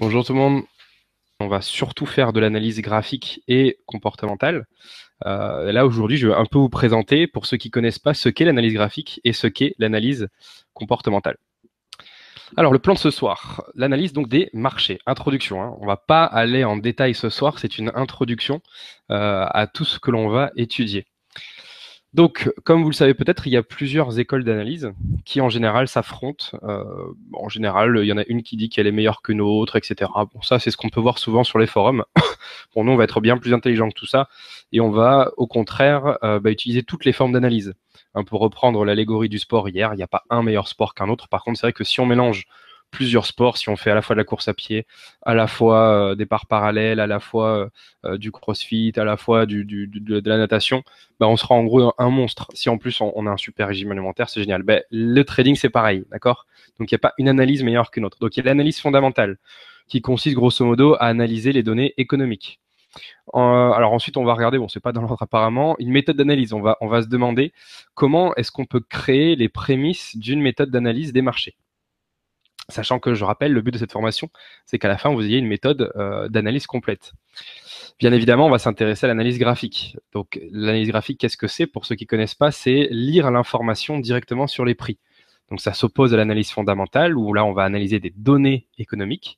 Bonjour tout le monde. On va surtout faire de l'analyse graphique et comportementale. Euh, là aujourd'hui, je vais un peu vous présenter, pour ceux qui ne connaissent pas, ce qu'est l'analyse graphique et ce qu'est l'analyse comportementale. Alors le plan de ce soir, l'analyse donc des marchés. Introduction, on hein. on va pas aller en détail ce soir, c'est une introduction euh, à tout ce que l'on va étudier. Donc, comme vous le savez peut-être, il y a plusieurs écoles d'analyse qui, en général, s'affrontent. Euh, en général, il y en a une qui dit qu'elle est meilleure que autre, etc. Bon, ça, c'est ce qu'on peut voir souvent sur les forums. Pour nous, on va être bien plus intelligent que tout ça et on va, au contraire, euh, bah, utiliser toutes les formes d'analyse. Hein, pour reprendre l'allégorie du sport hier, il n'y a pas un meilleur sport qu'un autre. Par contre, c'est vrai que si on mélange plusieurs sports, si on fait à la fois de la course à pied, à la fois euh, des parts parallèles, à la fois euh, euh, du crossfit, à la fois du, de, la natation, bah, on sera en gros un, monstre. Si en plus on, a un super régime alimentaire, c'est génial. Bah, le trading, c'est pareil, d'accord Donc il n'y a pas une analyse meilleure qu'une autre. Donc il y a l'analyse fondamentale qui consiste grosso modo à analyser les données économiques. alors ensuite, on va regarder, bon, c'est pas dans l'ordre apparemment, une méthode d'analyse. On va, on va se demander comment est-ce qu'on peut créer les prémices d'une méthode d'analyse des marchés. Sachant que, je rappelle, le but de cette formation, c'est qu'à la fin, vous ayez une méthode euh, d'analyse complète. Bien évidemment, on va s'intéresser à l'analyse graphique. Donc, l'analyse graphique, qu'est-ce que c'est Pour ceux qui ne connaissent pas, c'est lire l'information directement sur les prix. Donc ça s'oppose à l'analyse fondamentale où là on va analyser des données économiques,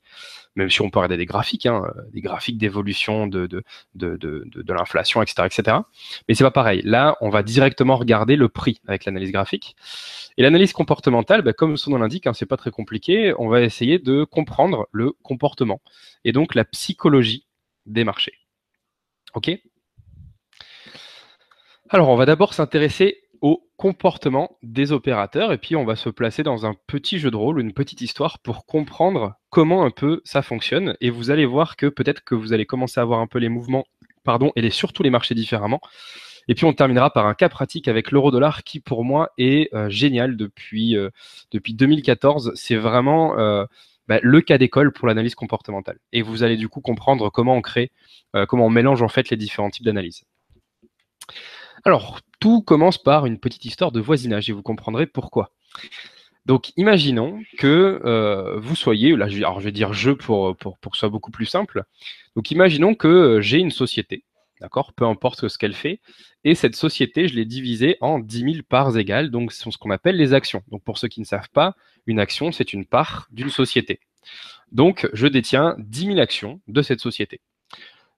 même si on peut regarder des graphiques, hein, euh, des graphiques d'évolution de, de, l'inflation, etc., etc. Mais c'est pas pareil. Là, on va directement regarder le prix avec l'analyse graphique. Et l'analyse comportementale, bah, comme son nom l'indique, ce hein, c'est pas très compliqué. On va essayer de comprendre le comportement et donc la psychologie des marchés. Ok alors, on va d'abord s'intéresser au comportement des opérateurs. Et puis, on va se placer dans un petit jeu de rôle, une petite histoire pour comprendre comment un peu ça fonctionne. Et vous allez voir que peut-être que vous allez commencer à voir un peu les mouvements, pardon, et les, surtout les marchés différemment. Et puis on terminera par un cas pratique avec l'euro-dollar qui pour moi est euh, génial depuis, euh, depuis 2014. C'est vraiment euh, bah, le cas d'école pour l'analyse comportementale. Et vous allez du coup comprendre comment on crée, comment on mélange en fait les différents types d'analyse. Alors, tout commence par une petite histoire de voisinage et vous comprendrez pourquoi. Donc, imaginons que euh, vous soyez, là, je, alors je vais dire je pour, pour, pour que ce soit beaucoup plus simple. Donc, imaginons que euh, j'ai une société, d'accord, peu importe ce qu'elle fait, et cette société, je l'ai divisée en 10 000 parts égales, donc ce sont ce qu'on appelle les actions. Donc, pour ceux qui ne savent pas, une action, c'est une part d'une société. Donc, je détiens 10 000 actions de cette société.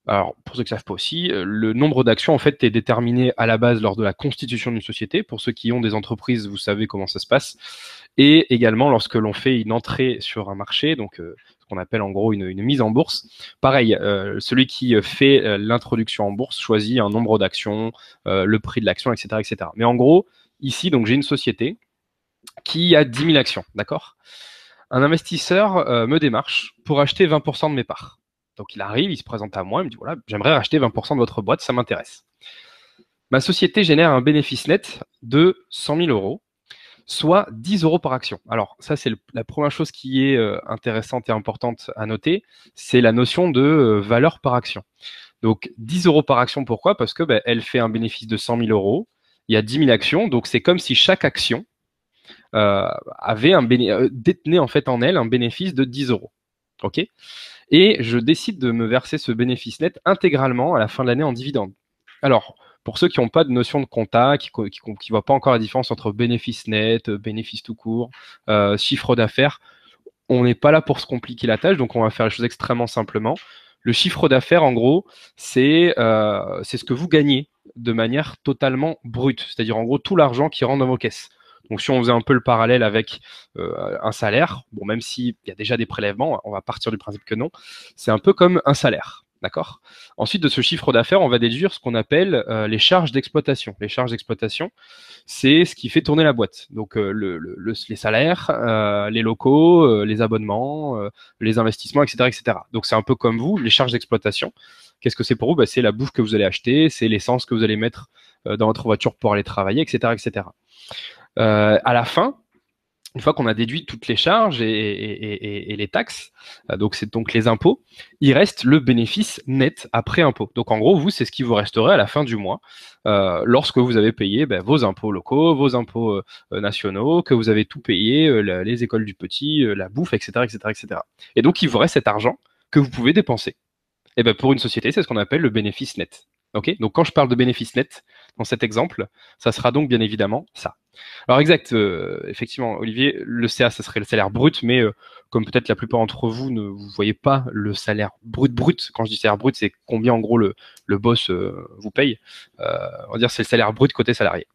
Alors, pour ceux qui ne savent pas aussi, euh, le nombre d'actions, en fait, est déterminé à la base lors de la constitution d'une société. Pour ceux qui ont des entreprises, vous savez comment ça se passe. Et également lorsque l'on fait une entrée sur un marché, donc euh, ce qu'on appelle en gros une, mise en bourse. Pareil, euh, celui qui fait l'introduction en bourse choisit un nombre d'actions, le prix de l'action, etc., etc. Mais en gros, ici, donc j'ai une société qui a 10 000 actions, d'accord Un investisseur me démarche pour acheter 20% de mes parts. Donc il arrive, il se présente à moi, il me dit voilà, j'aimerais racheter 20% de votre boîte, ça m'intéresse. Ma société génère un bénéfice net de 100 000 euros, soit 10 euros par action. Alors ça, c'est la première chose qui est euh, intéressante et importante à noter, c'est la notion de euh, valeur par action. Donc 10 euros par action, pourquoi Parce que ben, elle fait un bénéfice de 100 000 euros, il y a 10 000 actions, donc c'est comme si chaque action euh, avait un détenait en fait en elle un bénéfice de 10 euros. Ok et je décide de me verser ce bénéfice net intégralement à la fin de l'année en dividende. Alors, pour ceux qui n'ont pas de notion de compta, qui ne voient pas encore la différence entre bénéfice net, bénéfice tout court, euh, chiffre d'affaires, on n'est pas là pour se compliquer la tâche, donc on va faire les choses extrêmement simplement. Le chiffre d'affaires, en gros, c'est euh, ce que vous gagnez de manière totalement brute, c'est-à-dire en gros tout l'argent qui rentre dans vos caisses. Donc si on faisait un peu le parallèle avec euh, un salaire, bon même s'il y a déjà des prélèvements, on va partir du principe que non, c'est un peu comme un salaire. D'accord Ensuite, de ce chiffre d'affaires, on va déduire ce qu'on appelle euh, les charges d'exploitation. Les charges d'exploitation, c'est ce qui fait tourner la boîte. Donc, euh, les salaires, les locaux, les abonnements, les investissements, etc. etc. Donc, c'est un peu comme vous, les charges d'exploitation. Qu'est-ce que c'est pour vous bah, C'est la bouffe que vous allez acheter, c'est l'essence que vous allez mettre dans votre voiture pour aller travailler, etc. etc. Euh, à la fin, une fois qu'on a déduit toutes les charges et, les taxes, euh, donc c'est donc les impôts, il reste le bénéfice net après impôt. Donc en gros, vous, c'est ce qui vous resterait à la fin du mois, euh, lorsque vous avez payé ben, vos impôts locaux, vos impôts nationaux, que vous avez tout payé, les écoles du petit, la bouffe, etc., etc., etc. Et donc il vous reste cet argent que vous pouvez dépenser. Et ben pour une société, c'est ce qu'on appelle le bénéfice net donc quand je parle de bénéfice net, dans cet exemple, ça sera donc bien évidemment ça. Alors exact, euh, effectivement, Olivier, le CA, ça serait le salaire brut, mais euh, comme peut-être la plupart d'entre vous ne vous voyez pas le salaire brut brut, quand je dis salaire brut, c'est combien en gros le, boss euh, vous paye. on va dire c'est le salaire brut côté salarié.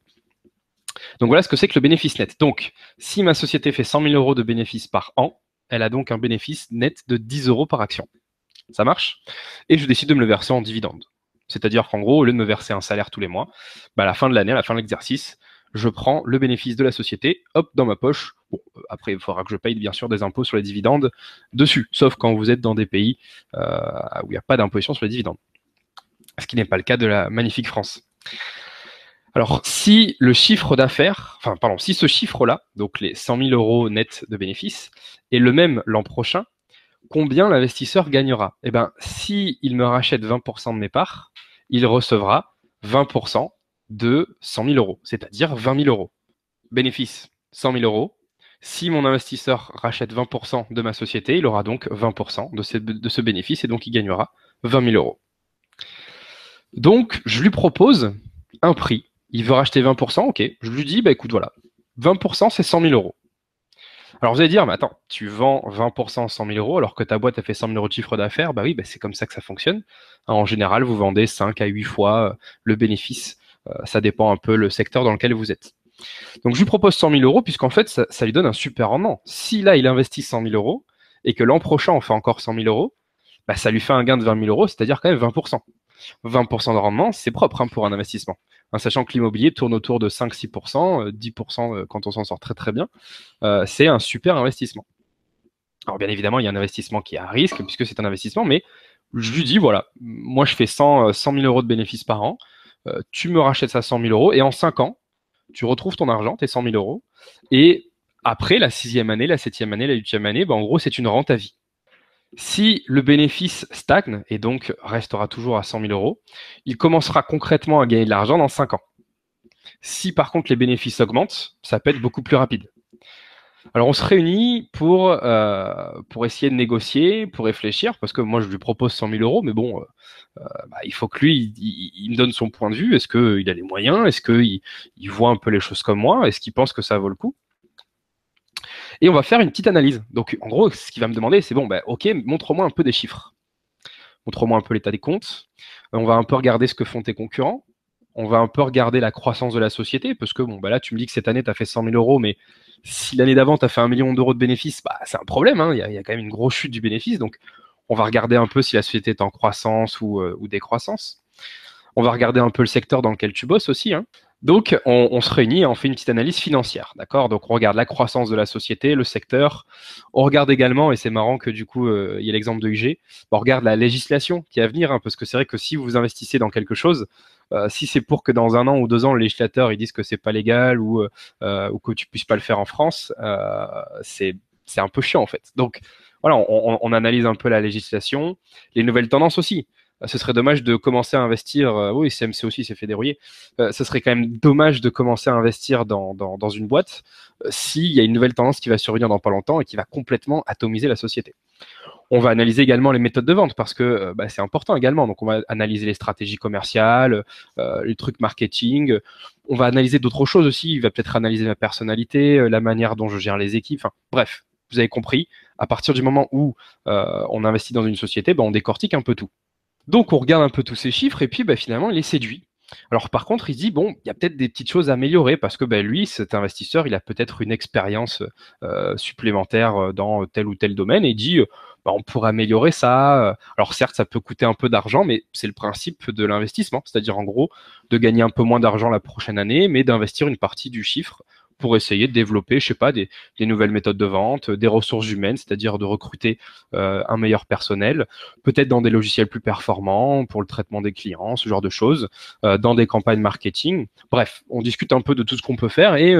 Donc voilà ce que c'est que le bénéfice net. Donc si ma société fait 100 000 euros de bénéfice par an, elle a donc un bénéfice net de 10 euros par action. Ça marche Et je décide de me le verser en dividende. C'est-à-dire qu'en gros, au lieu de me verser un salaire tous les mois, bah, à la fin de l'année, à la fin de l'exercice, je prends le bénéfice de la société, hop, dans ma poche. Euh, après, il faudra que je paye bien sûr des impôts sur les dividendes dessus, sauf quand vous êtes dans des pays euh, où il n'y a pas d'imposition sur les dividendes. Ce qui n'est pas le cas de la magnifique France. Alors, si le chiffre d'affaires, enfin, pardon, si ce chiffre-là, donc les 100 000 euros nets de bénéfices, est le même l'an prochain, combien l'investisseur gagnera Eh bien, si il me rachète 20% de mes parts, il recevra 20% de 100 000 euros, c'est-à-dire 20 000 euros. Bénéfice, 100 000 euros. Si mon investisseur rachète 20% de ma société, il aura donc 20% de, de ce bénéfice et donc il gagnera 20 000 euros. Donc, je lui propose un prix. Il veut racheter 20%, ok. Je lui dis, bah écoute, voilà, 20% c'est 100 000 euros. Alors vous allez dire, mais attends, tu vends 20% 100 000 euros alors que ta boîte a fait 100 000 euros de chiffre d'affaires. Bah oui, bah, c'est comme ça que ça fonctionne. Hein, en général, vous vendez 5 à 8 fois euh, le bénéfice. Euh, ça dépend un peu le secteur dans lequel vous êtes. Donc je lui propose 100 000 euros puisqu'en fait, ça, lui donne un super rendement. Si là, il investit 100 000 euros et que l'an prochain, on fait encore 100 000 euros, bah, ça lui fait un gain de 20 000 euros, c'est-à-dire quand même 20%. 20% de rendement, c'est propre hein, pour un investissement sachant que l'immobilier tourne autour de 5-6%, 10% euh, euh, quand on s'en sort très très bien, euh, c'est un super investissement. Alors bien évidemment, il y a un investissement qui est à risque, puisque c'est un investissement, mais je lui dis, voilà, moi je fais 100, 000 euros de bénéfices par an, tu me rachètes ça 100 000 euros, et en 5 ans, tu retrouves ton argent, tes 100 000 euros, et après la sixième année, la septième année, la huitième année, ben, en gros, c'est une rente à vie. Si le bénéfice stagne et donc restera toujours à 100 000 euros, il commencera concrètement à gagner de l'argent dans 5 ans. Si par contre les bénéfices augmentent, ça peut être beaucoup plus rapide. Alors on se réunit pour, euh, pour essayer de négocier, pour réfléchir, parce que moi je lui propose 100 000 euros, mais bon, euh, euh, bah, il faut que lui, il, me donne son point de vue. Est-ce qu'il a les moyens Est-ce qu'il il voit un peu les choses comme moi Est-ce qu'il pense que ça vaut le coup et on va faire une petite analyse. Donc, en gros, ce qu'il va me demander, c'est bon, ben ok, montre-moi un peu des chiffres. Montre-moi un peu l'état des comptes. Euh, on va un peu regarder ce que font tes concurrents. On va un peu regarder la croissance de la société, parce que bon, ben là, tu me dis que cette année, tu as fait 100 000 euros, mais si l'année d'avant, tu as fait un million d'euros de bénéfices, bah, c'est un problème. Hein. Il y, a, quand même une grosse chute du bénéfice. Donc, on va regarder un peu si la société est en croissance ou, euh, décroissance. On va regarder un peu le secteur dans lequel tu bosses aussi. Hein. Donc, on, se réunit et on fait une petite analyse financière, d'accord Donc, on regarde la croissance de la société, le secteur. On regarde également, et c'est marrant que du coup, euh, il y a l'exemple de IG, on regarde la législation qui est à venir, hein, parce que c'est vrai que si vous investissez dans quelque chose, euh, si c'est pour que dans un an ou deux ans, le législateur, ils disent que c'est pas légal euh, ou, que tu puisses pas le faire en France, c'est un peu chiant, en fait. Donc, voilà, on, analyse un peu la législation, les nouvelles tendances aussi. Bah, ce serait dommage de commencer à investir. Euh, oui, CMC aussi s'est fait dérouiller. Euh, ce serait quand même dommage de commencer à investir dans, une boîte euh, s'il y a une nouvelle tendance qui va survenir dans pas longtemps et qui va complètement atomiser la société. On va analyser également les méthodes de vente parce que bah, c'est important également. Donc, on va analyser les stratégies commerciales, les trucs marketing. On va analyser d'autres choses aussi. Il va peut-être analyser ma personnalité, la manière dont je gère les équipes. bref, vous avez compris. À partir du moment où on investit dans une société, bah, on décortique un peu tout. Donc on regarde un peu tous ces chiffres et puis bah, finalement il est séduit. Alors par contre, il dit bon, il y a peut-être des petites choses à améliorer parce que bah, lui, cet investisseur, il a peut-être une expérience euh, supplémentaire euh, dans tel ou tel domaine et il dit euh, bah, on pourrait améliorer ça. Alors certes, ça peut coûter un peu d'argent, mais c'est le principe de l'investissement, c'est-à-dire en gros de gagner un peu moins d'argent la prochaine année, mais d'investir une partie du chiffre pour essayer de développer, je sais pas, des, nouvelles méthodes de vente, euh, des ressources humaines, c'est-à-dire de recruter euh, un meilleur personnel, peut-être dans des logiciels plus performants pour le traitement des clients, ce genre de choses, euh, dans des campagnes marketing. Bref, on discute un peu de tout ce qu'on peut faire et,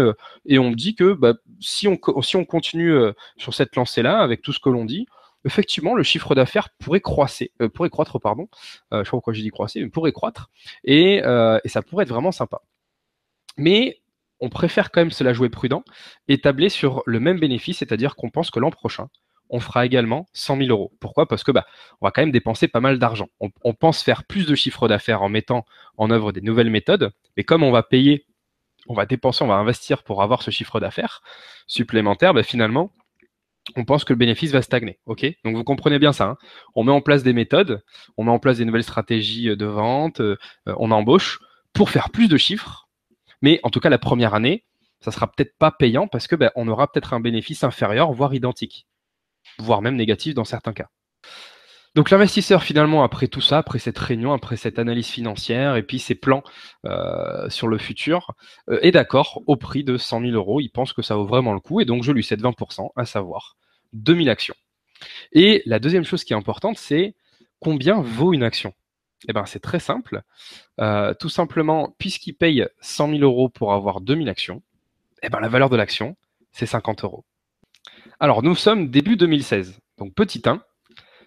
et on dit que bah, si, on, si on continue sur cette lancée-là, avec tout ce que l'on dit, effectivement, le chiffre d'affaires pourrait croître, pourrait croître, pardon. je sais pas pourquoi j'ai dit croître, mais pourrait croître, et, et, ça pourrait être vraiment sympa. Mais on préfère quand même cela jouer prudent établir sur le même bénéfice, c'est-à-dire qu'on pense que l'an prochain, on fera également 100 000 euros. Pourquoi Parce que bah, on va quand même dépenser pas mal d'argent. On, pense faire plus de chiffre d'affaires en mettant en œuvre des nouvelles méthodes, mais comme on va payer, on va dépenser, on va investir pour avoir ce chiffre d'affaires supplémentaire, bah, finalement, on pense que le bénéfice va stagner. Ok Donc vous comprenez bien ça. Hein on met en place des méthodes, on met en place des nouvelles stratégies de vente, euh, euh, on embauche pour faire plus de chiffres mais en tout cas, la première année, ça sera peut-être pas payant parce que ben, on aura peut-être un bénéfice inférieur, voire identique, voire même négatif dans certains cas. Donc l'investisseur finalement, après tout ça, après cette réunion, après cette analyse financière et puis ses plans euh, sur le futur, euh, est d'accord au prix de 100 000 euros. Il pense que ça vaut vraiment le coup et donc je lui cède 20%, à savoir 2000 actions. Et la deuxième chose qui est importante, c'est combien vaut une action eh ben, c'est très simple. Euh, tout simplement, puisqu'il paye 100 000 euros pour avoir 2000 actions, eh ben, la valeur de l'action, c'est 50 euros. Alors, nous sommes début 2016. Donc, petit 1,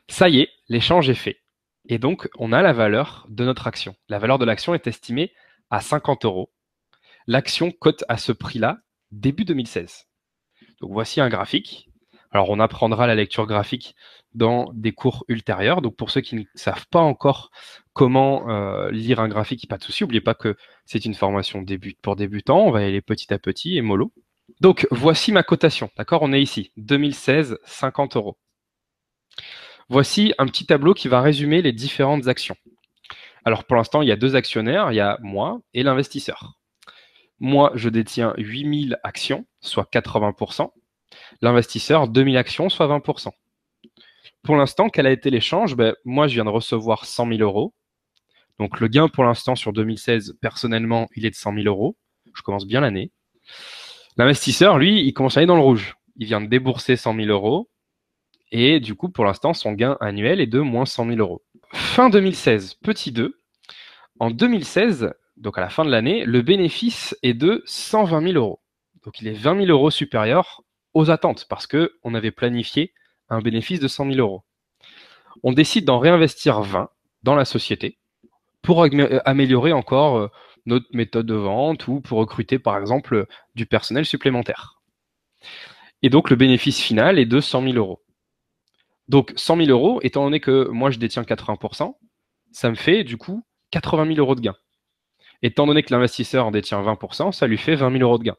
ça y est, l'échange est fait. Et donc, on a la valeur de notre action. La valeur de l'action est estimée à 50 euros. L'action cote à ce prix-là début 2016. Donc, voici un graphique alors on apprendra la lecture graphique dans des cours ultérieurs. Donc pour ceux qui ne savent pas encore comment euh, lire un graphique, pas de souci, n'oubliez pas que c'est une formation début pour débutants, on va y aller petit à petit et mollo. Donc voici ma cotation, d'accord On est ici, 2016, 50 euros. Voici un petit tableau qui va résumer les différentes actions. Alors pour l'instant, il y a deux actionnaires, il y a moi et l'investisseur. Moi, je détiens 8000 actions, soit 80% l'investisseur 2000 actions, soit 20%. Pour l'instant, quel a été l'échange ben, Moi, je viens de recevoir 100 000 euros. Donc le gain pour l'instant sur 2016, personnellement, il est de 100 000 euros. Je commence bien l'année. L'investisseur, lui, il commence à aller dans le rouge. Il vient de débourser 100 000 euros. Et du coup, pour l'instant, son gain annuel est de moins 100 000 euros. Fin 2016, petit 2. En 2016, donc à la fin de l'année, le bénéfice est de 120 000 euros. Donc il est 20 000 euros supérieur aux attentes parce qu'on avait planifié un bénéfice de 100 000 euros. On décide d'en réinvestir 20 dans la société pour euh, améliorer encore euh, notre méthode de vente ou pour recruter par exemple du personnel supplémentaire. Et donc le bénéfice final est de 100 000 euros. Donc 100 000 euros, étant donné que moi je détiens 80%, ça me fait du coup 80 000 euros de gains. Étant donné que l'investisseur en détient 20%, ça lui fait 20 000 euros de gain.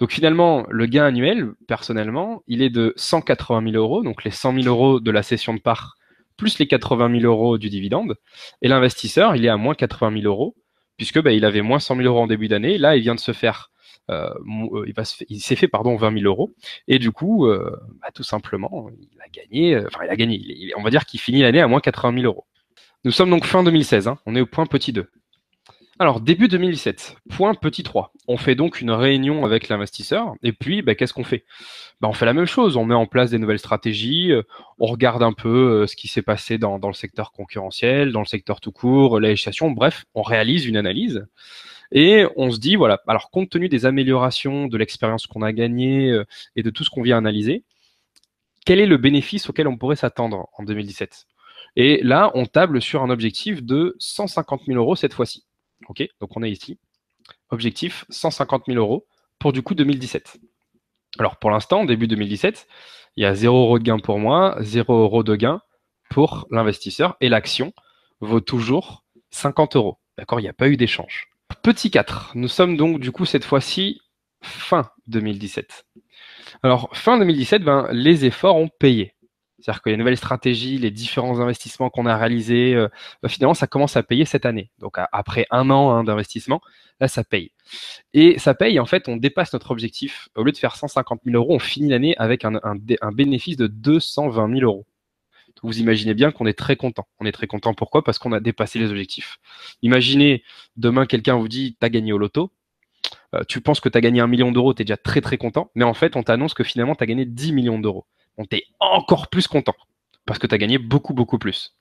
Donc finalement, le gain annuel, personnellement, il est de 180 000 euros, donc les 100 000 euros de la cession de part, plus les 80 000 euros du dividende. Et l'investisseur, il est à moins 80 000 euros, puisque ben il avait moins 100 000 euros en début d'année. Là, il vient de se faire, euh, euh, il, s'est fait pardon 20 000 euros. Et du coup, euh, bah, tout simplement, il a gagné. Euh, enfin, il a gagné. on va dire qu'il finit l'année à moins 80 000 euros. Nous sommes donc fin 2016. Hein, on est au point petit 2. Alors, début 2017, point petit 3. On fait donc une réunion avec l'investisseur, et puis, bah, qu'est-ce qu'on fait bah, On fait la même chose, on met en place des nouvelles stratégies, euh, on regarde un peu euh, ce qui s'est passé dans, le secteur concurrentiel, dans le secteur tout court, la législation, bref, on réalise une analyse. Et on se dit, voilà, alors compte tenu des améliorations, de l'expérience qu'on a gagnée euh, et de tout ce qu'on vient analyser, quel est le bénéfice auquel on pourrait s'attendre en 2017 Et là, on table sur un objectif de 150 000 euros cette fois-ci. OK, donc on est ici. Objectif 150 000 euros pour du coup 2017. Alors pour l'instant, début 2017, il y a 0 euros de gain pour moi, 0 euros de gain pour l'investisseur et l'action vaut toujours 50 euros. D'accord, il n'y a pas eu d'échange. Petit 4, nous sommes donc du coup cette fois-ci fin 2017. Alors fin 2017, ben, les efforts ont payé. C'est-à-dire que les nouvelles stratégies, les différents investissements qu'on a réalisés, euh, bah, finalement, ça commence à payer cette année. Donc après un an hein, d'investissement, là, ça paye. Et ça paye, en fait, on dépasse notre objectif. Au lieu de faire 150 000 euros, on finit l'année avec un, bénéfice de 220 000 euros. vous imaginez bien qu'on est très content. On est très content pourquoi Parce qu'on a dépassé les objectifs. Imaginez, demain, quelqu'un vous dit, as gagné au loto, euh, tu penses que tu as gagné un million d'euros, tu es déjà très très content, mais en fait, on t'annonce que finalement, tu as gagné 10 millions d'euros on t'es encore plus content parce que tu as gagné beaucoup, beaucoup plus.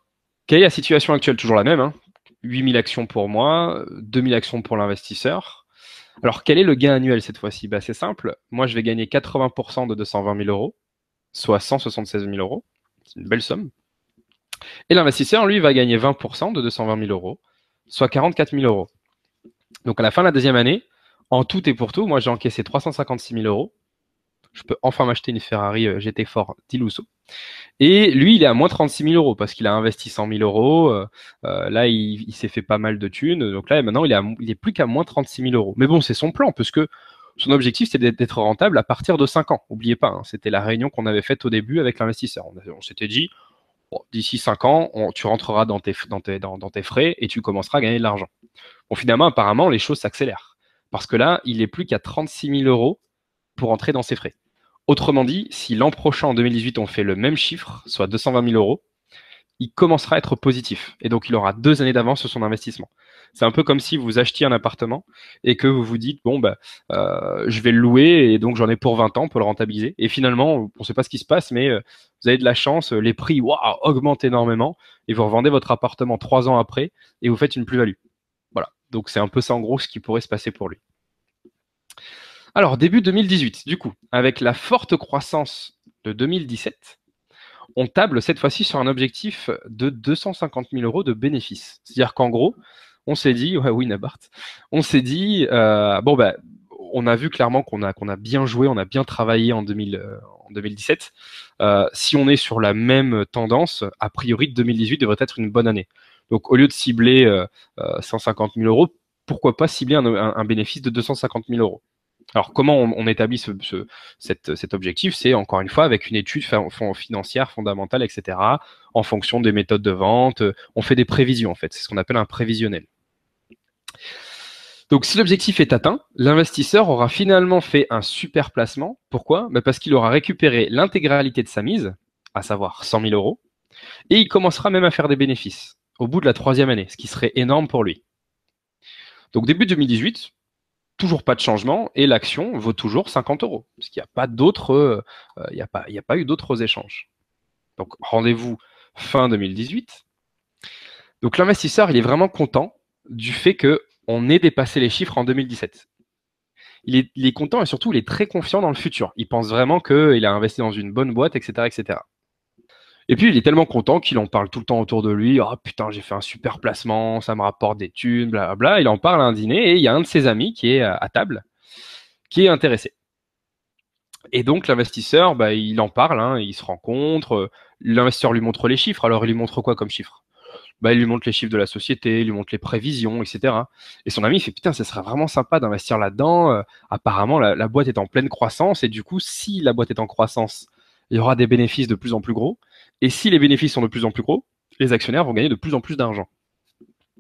Quelle est la situation actuelle Toujours la même. Hein 8000 actions pour moi, 2000 actions pour l'investisseur. Alors, quel est le gain annuel cette fois-ci bah, C'est simple. Moi, je vais gagner 80% de 220 000 euros, soit 176 000 euros. C'est une belle somme. Et l'investisseur, lui, va gagner 20% de 220 000 euros, soit 44 000 euros. Donc, à la fin de la deuxième année, en tout et pour tout, moi, j'ai encaissé 356 000 euros, je peux enfin m'acheter une Ferrari euh, GT 4 Diluso. Et lui, il est à moins 36 000 euros parce qu'il a investi 100 000 euros. Euh, euh, là, il, s'est fait pas mal de thunes. Donc là, maintenant, il est, est plus qu'à moins 36 000 euros. Mais bon, c'est son plan parce que son objectif, c'est d'être rentable à partir de 5 ans. N'oubliez pas, hein, c'était la réunion qu'on avait faite au début avec l'investisseur. On, s'était dit, d'ici 5 ans, tu rentreras dans tes, dans, tes, tes frais et tu commenceras à gagner de l'argent. Bon, finalement, apparemment, les choses s'accélèrent. Parce que là, il est plus qu'à 36 000 euros pour entrer dans ses frais. Autrement dit, si l'an prochain, en 2018, on fait le même chiffre, soit 220 000 euros, il commencera à être positif. Et donc, il aura deux années d'avance sur son investissement. C'est un peu comme si vous achetiez un appartement et que vous vous dites, bon, bah, euh, je vais le louer et donc j'en ai pour 20 ans pour le rentabiliser. Et finalement, on ne sait pas ce qui se passe, mais euh, vous avez de la chance, les prix augmentent énormément et vous revendez votre appartement trois ans après et vous faites une plus-value. Voilà. Donc, c'est un peu ça en gros ce qui pourrait se passer pour lui. Alors, début 2018, du coup, avec la forte croissance de 2017, on table cette fois-ci sur un objectif de 250 000 euros de bénéfices. C'est-à-dire qu'en gros, on s'est dit, ouais, oui, Nabart, on s'est dit, euh, bon, ben, on a vu clairement qu'on a, a bien joué, on a bien travaillé en, 2017. Euh, euh, si on est sur la même tendance, a priori, 2018 devrait être une bonne année. Donc, au lieu de cibler 150 000 euros, pourquoi pas cibler un, un bénéfice de 250 000 euros alors comment on, établit cet objectif C'est encore une fois avec une étude financière fondamentale, etc. En fonction des méthodes de vente, euh, on fait des prévisions en fait. C'est ce qu'on appelle un prévisionnel. Donc si l'objectif est atteint, l'investisseur aura finalement fait un super placement. Pourquoi bah, Parce qu'il aura récupéré l'intégralité de sa mise, à savoir 100 000 euros, et il commencera même à faire des bénéfices au bout de la troisième année, ce qui serait énorme pour lui. Donc début 2018, toujours pas de changement et l'action vaut toujours 50 euros. Parce qu'il n'y a pas d'autres, euh, euh, il n'y a, pas, a pas eu d'autres échanges. Donc rendez-vous fin 2018. Donc l'investisseur, il est vraiment content du fait qu'on ait dépassé les chiffres en 2017. Il est, il est, content et surtout, il est très confiant dans le futur. Il pense vraiment qu'il a investi dans une bonne boîte, etc. Et puis, il est tellement content qu'il en parle tout le temps autour de lui. oh, putain, j'ai fait un super placement, ça me rapporte des thunes, blablabla. Il en parle à un dîner et il y a un de ses amis qui est euh, à table, qui est intéressé. Et donc, l'investisseur, bah, il en parle, hein. il se rencontre. Euh, l'investisseur lui montre les chiffres. Alors, il lui montre quoi comme chiffres bah, il lui montre les chiffres de la société, il lui montre les prévisions, etc. Et son ami il fait putain, ça serait vraiment sympa d'investir là-dedans. Euh. apparemment, la, boîte est en pleine croissance et du coup, si la boîte est en croissance, il y aura des bénéfices de plus en plus gros. Et si les bénéfices sont de plus en plus gros, les actionnaires vont gagner de plus en plus d'argent.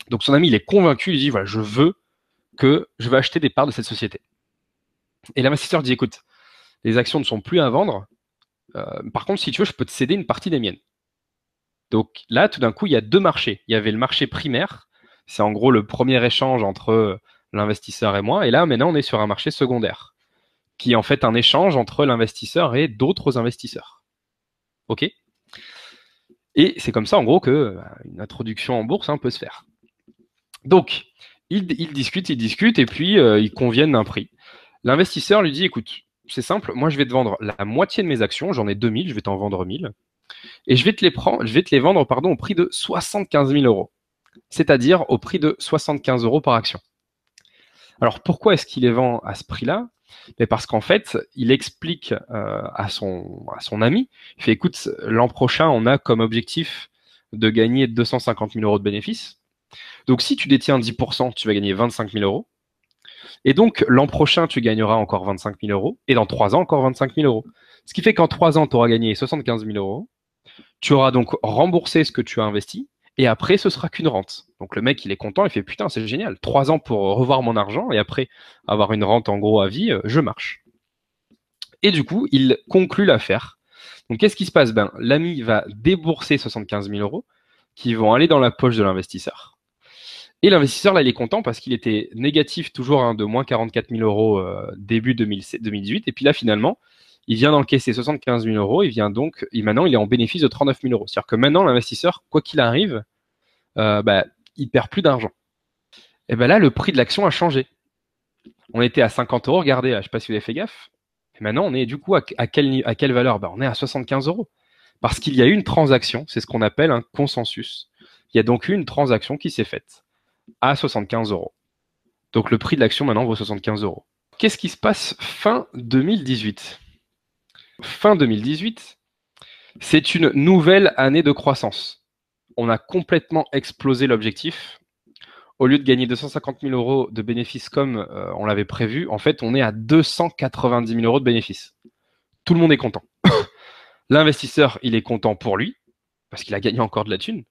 Donc son ami, il est convaincu, il dit, voilà, je veux que je vais acheter des parts de cette société. Et l'investisseur dit, écoute, les actions ne sont plus à vendre. Euh, par contre, si tu veux, je peux te céder une partie des miennes. Donc là, tout d'un coup, il y a deux marchés. Il y avait le marché primaire, c'est en gros le premier échange entre l'investisseur et moi. Et là, maintenant, on est sur un marché secondaire, qui est en fait un échange entre l'investisseur et d'autres investisseurs. OK et c'est comme ça, en gros, qu'une bah, introduction en bourse hein, peut se faire. Donc, ils, discutent, ils discutent, et puis euh, ils conviennent d'un prix. L'investisseur lui dit, écoute, c'est simple, moi je vais te vendre la moitié de mes actions, j'en ai 2000, je vais t'en vendre 1000, et je vais te les, je vais te les vendre pardon, au prix de 75 000 euros, c'est-à-dire au prix de 75 euros par action. Alors pourquoi est-ce qu'il les vend à ce prix-là mais parce qu'en fait, il explique euh, à son à son ami, il fait écoute, l'an prochain, on a comme objectif de gagner 250 000 euros de bénéfices. Donc si tu détiens 10%, tu vas gagner 25 000 euros. Et donc l'an prochain, tu gagneras encore 25 000 euros, et dans 3 ans encore 25 000 euros. Ce qui fait qu'en 3 ans, tu auras gagné 75 000 euros. Tu auras donc remboursé ce que tu as investi, et après, ce sera qu'une rente. Donc le mec, il est content, il fait putain, c'est génial. Trois ans pour revoir mon argent et après avoir une rente en gros à vie, euh, je marche. Et du coup, il conclut l'affaire. Donc qu'est-ce qui se passe Ben, l'ami va débourser 75 000 euros qui vont aller dans la poche de l'investisseur. Et l'investisseur, là, il est content parce qu'il était négatif toujours hein, de moins 44 000 euros euh, début 2018. Et puis là, finalement, il vient d'encaisser 75 000 euros. Il vient donc, et maintenant, il est en bénéfice de 39 000 euros. C'est-à-dire que maintenant, l'investisseur, quoi qu'il arrive, euh, bah, il perd plus d'argent. Et ben là, le prix de l'action a changé. On était à 50 euros, regardez, je ne sais pas si vous avez fait gaffe. Et maintenant, on est du coup à, quelle, valeur ben, On est à 75 euros. Parce qu'il y a eu une transaction, c'est ce qu'on appelle un consensus. Il y a donc eu une transaction qui s'est faite à 75 euros. Donc le prix de l'action maintenant vaut 75 euros. Qu'est-ce qui se passe fin 2018 Fin 2018, c'est une nouvelle année de croissance on a complètement explosé l'objectif. Au lieu de gagner 250 000 euros de bénéfices comme euh, on l'avait prévu, en fait, on est à 290 000 euros de bénéfices. Tout le monde est content. L'investisseur, il est content pour lui, parce qu'il a gagné encore de la thune,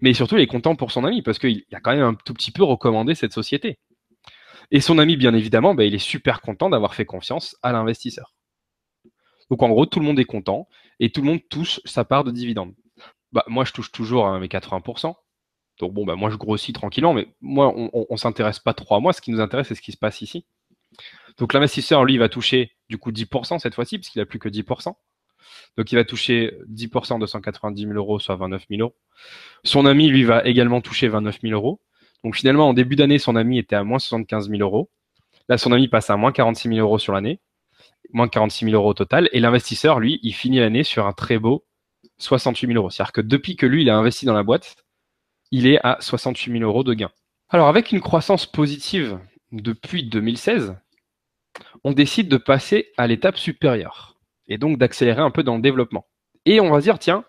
mais surtout, il est content pour son ami, parce qu'il a quand même un tout petit peu recommandé cette société. Et son ami, bien évidemment, ben, il est super content d'avoir fait confiance à l'investisseur. Donc en gros, tout le monde est content et tout le monde touche sa part de dividendes bah, moi, je touche toujours à mes 80%. Donc bon, bah, moi, je grossis tranquillement, mais moi, on ne s'intéresse pas trop à moi. Ce qui nous intéresse, c'est ce qui se passe ici. Donc l'investisseur, lui, va toucher du coup 10% cette fois-ci, puisqu'il a plus que 10%. Donc il va toucher 10% de 190 000 euros, soit 29 000 euros. Son ami, lui, va également toucher 29 000 euros. Donc finalement, en début d'année, son ami était à moins 75 000 euros. Là, son ami passe à moins 46 000 euros sur l'année, moins 46 000 euros au total. Et l'investisseur, lui, il finit l'année sur un très beau 68 000 euros. C'est-à-dire que depuis que lui, il a investi dans la boîte, il est à 68 000 euros de gains. Alors avec une croissance positive depuis 2016, on décide de passer à l'étape supérieure et donc d'accélérer un peu dans le développement. Et on va dire, tiens,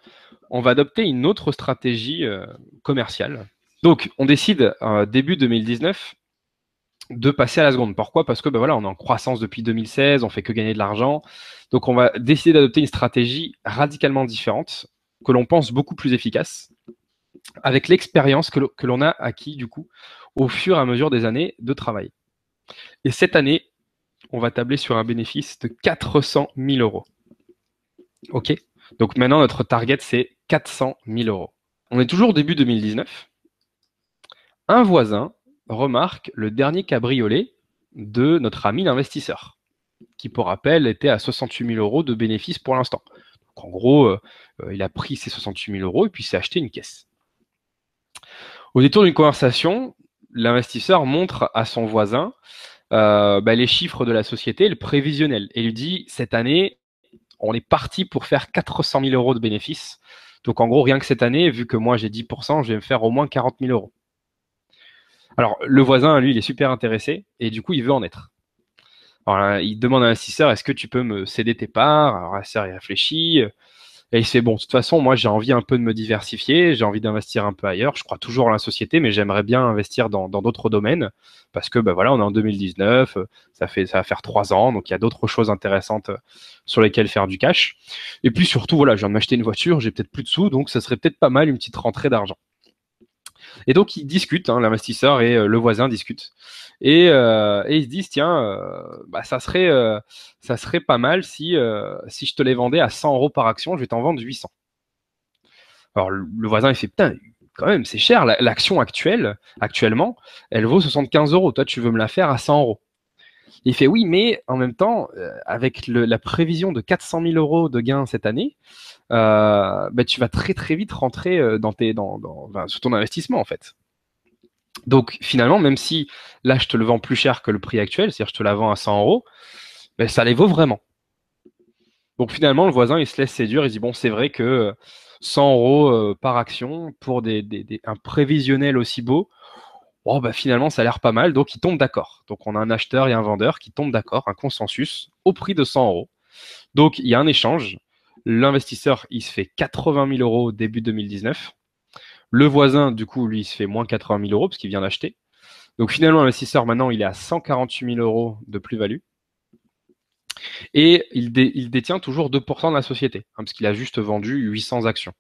on va adopter une autre stratégie euh, commerciale. Donc on décide euh, début 2019 de passer à la seconde. Pourquoi Parce que ben voilà, on est en croissance depuis 2016, on fait que gagner de l'argent. Donc on va décider d'adopter une stratégie radicalement différente, que l'on pense beaucoup plus efficace, avec l'expérience que l'on a acquis du coup au fur et à mesure des années de travail. Et cette année, on va tabler sur un bénéfice de 400 000 euros. OK Donc maintenant, notre target, c'est 400 000 euros. On est toujours début 2019. Un voisin remarque le dernier cabriolet de notre ami l'investisseur, qui pour rappel était à 68 000 euros de bénéfices pour l'instant. Donc en gros, euh, euh, il a pris ses 68 000 euros et puis s'est acheté une caisse. Au détour d'une conversation, l'investisseur montre à son voisin euh, bah, les chiffres de la société, le prévisionnel, et lui dit cette année, on est parti pour faire 400 000 euros de bénéfices. Donc en gros, rien que cette année, vu que moi j'ai 10%, je vais me faire au moins 40 000 euros. Alors, le voisin, lui, il est super intéressé et du coup, il veut en être. Alors, euh, il demande à l'investisseur, est-ce que tu peux me céder tes parts Alors, l'investisseur, il réfléchit. Et il se fait, bon, de toute façon, moi, j'ai envie un peu de me diversifier, j'ai envie d'investir un peu ailleurs. Je crois toujours à la société, mais j'aimerais bien investir dans d'autres domaines parce que, ben voilà, on est en 2019, ça, fait, ça va faire trois ans, donc il y a d'autres choses intéressantes sur lesquelles faire du cash. Et puis surtout, voilà, je viens de une voiture, j'ai peut-être plus de sous, donc ça serait peut-être pas mal une petite rentrée d'argent. Et donc ils discutent, hein, l'investisseur et euh, le voisin discutent. Euh, et, ils se disent tiens, euh, bah, ça serait ça serait pas mal si si je te les vendais à 100 euros par action, je vais t'en vendre 800. Alors le voisin il fait putain quand même c'est cher, l'action actuelle actuellement elle vaut 75 euros, toi tu veux me la faire à 100 euros. Il fait oui, mais en même temps, euh, avec la prévision de 400 000 euros de gains cette année, euh, bah, tu vas très très vite rentrer euh, dans sur ton investissement en fait. Donc finalement, même si là je te le vends plus cher que le prix actuel, c'est-à-dire je te la vends à 100 euros, bah, ça les vaut vraiment. Donc finalement, le voisin il se laisse séduire, il dit bon c'est vrai que 100 euros par action pour un prévisionnel aussi beau, Oh, bah, finalement, ça a l'air pas mal, donc ils tombent d'accord. Donc on a un acheteur et un vendeur qui tombent d'accord, un consensus au prix de 100 euros. Donc il y a un échange. L'investisseur, il se fait 80 000 euros début 2019. Le voisin, du coup, lui, il se fait moins 80 000 euros parce qu'il vient d'acheter. Donc finalement, l'investisseur, maintenant, il est à 148 000 euros de plus-value. Et il, il, détient toujours 2% de la société, hein, parce qu'il a juste vendu 800 actions.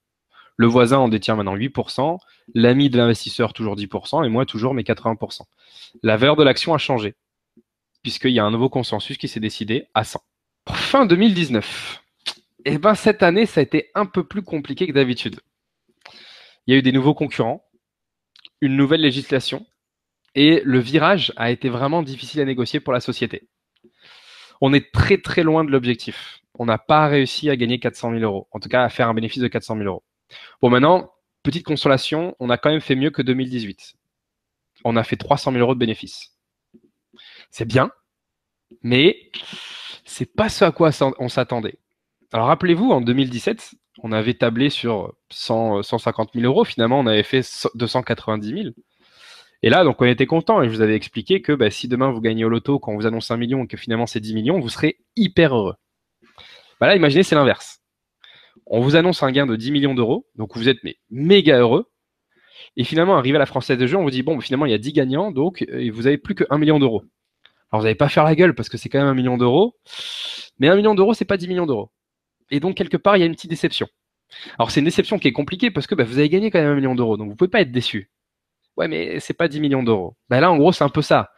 Le voisin en détient maintenant 8%, l'ami de l'investisseur toujours 10% et moi toujours mes 80%. La valeur de l'action a changé puisqu'il y a un nouveau consensus qui s'est décidé à 100. Fin 2019. et eh ben, cette année, ça a été un peu plus compliqué que d'habitude. Il y a eu des nouveaux concurrents, une nouvelle législation et le virage a été vraiment difficile à négocier pour la société. On est très très loin de l'objectif. On n'a pas réussi à gagner 400 000 euros, en tout cas à faire un bénéfice de 400 000 euros. Bon, maintenant, petite consolation, on a quand même fait mieux que 2018. On a fait 300 000 euros de bénéfices. C'est bien, mais c'est pas ce à quoi on s'attendait. Alors rappelez-vous, en 2017, on avait tablé sur 150 000 euros. Finalement, on avait fait 290 000. Et là, donc, on était content et je vous avais expliqué que bah, si demain vous gagnez au loto, quand on vous annonce 1 million et que finalement c'est 10 millions, vous serez hyper heureux. voilà bah là, imaginez, c'est l'inverse on vous annonce un gain de 10 millions d'euros, donc vous êtes méga heureux. Et finalement, arrivé à la française de jeu, on vous dit, bon, finalement, il y a 10 gagnants, donc euh, vous avez plus que 1 million d'euros. Alors, vous n'allez pas faire la gueule parce que c'est quand même 1 million d'euros, mais 1 million d'euros, c'est pas 10 millions d'euros. Et donc, quelque part, il y a une petite déception. Alors, c'est une déception qui est compliquée parce que bah, vous avez gagné quand même 1 million d'euros, donc vous pouvez pas être déçu. Ouais, mais c'est pas 10 millions d'euros. Bah, là, en gros, c'est un peu ça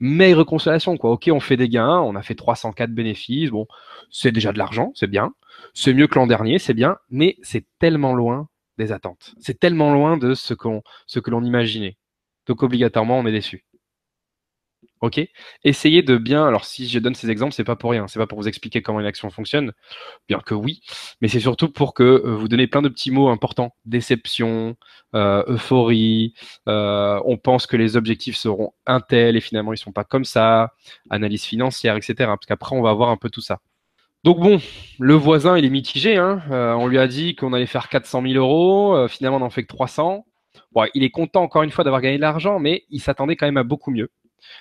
mais reconsolation, quoi. Ok, on fait des gains, on a fait 304 bénéfices, bon, c'est déjà de l'argent, c'est bien, c'est mieux que l'an dernier, c'est bien, mais c'est tellement loin des attentes, c'est tellement loin de ce qu'on, ce que l'on imaginait. Donc obligatoirement, on est déçu. Ok, essayez de bien. Alors, si je donne ces exemples, c'est pas pour rien, c'est pas pour vous expliquer comment une action fonctionne, bien que oui, mais c'est surtout pour que euh, vous donnez plein de petits mots importants déception, euh, euphorie. Euh, on pense que les objectifs seront un tel et finalement ils sont pas comme ça. Analyse financière, etc. Parce qu'après, on va voir un peu tout ça. Donc bon, le voisin, il est mitigé. Hein. on lui a dit qu'on allait faire 400 000 euros. finalement, on n'en fait que 300. Bon, il est content encore une fois d'avoir gagné de l'argent, mais il s'attendait quand même à beaucoup mieux.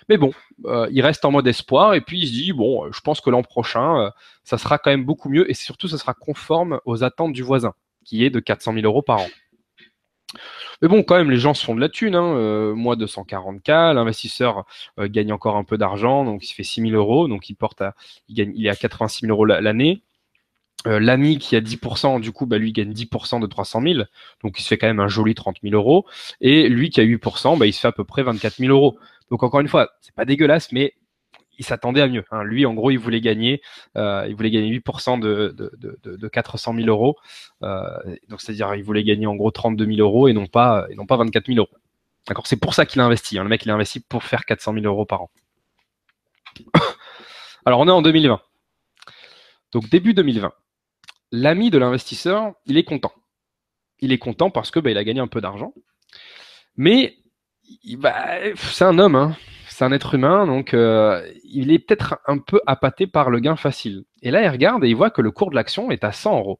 Mais bon, euh, il reste en mode espoir et puis il se dit bon, euh, je pense que l'an prochain, euh, ça sera quand même beaucoup mieux et surtout, ça sera conforme aux attentes du voisin, qui est de 400 000 euros par an. Mais bon, quand même, les gens se font de la thune. Hein. moi, 240K, l'investisseur gagne encore un peu d'argent, donc il se fait 6 000 euros, donc il porte à, il gagne, il est à 86 000 euros l'année. L'ami qui a 10%, du coup, bah, lui gagne 10% de 300 000, donc il se fait quand même un joli 30 000 euros. Et lui qui a 8%, bah, il se fait à peu près 24 000 euros. Donc encore une fois, c'est pas dégueulasse, mais il s'attendait à mieux. Hein. Lui, en gros, il voulait gagner, euh, il voulait gagner 8% de, 400 000 euros. Euh, donc, c'est-à-dire, il voulait gagner en gros 32 000 euros et non pas, et non pas 24 000 euros. D'accord C'est pour ça qu'il a investi. Hein. Le mec, il a investi pour faire 400 000 euros par an. Alors, on est en 2020. Donc, début 2020. L'ami de l'investisseur, il est content. Il est content parce que ben, il a gagné un peu d'argent. Mais bah, c'est un homme, hein. c'est un être humain, donc euh, il est peut-être un peu appâté par le gain facile. Et là, il regarde et il voit que le cours de l'action est à 100 euros.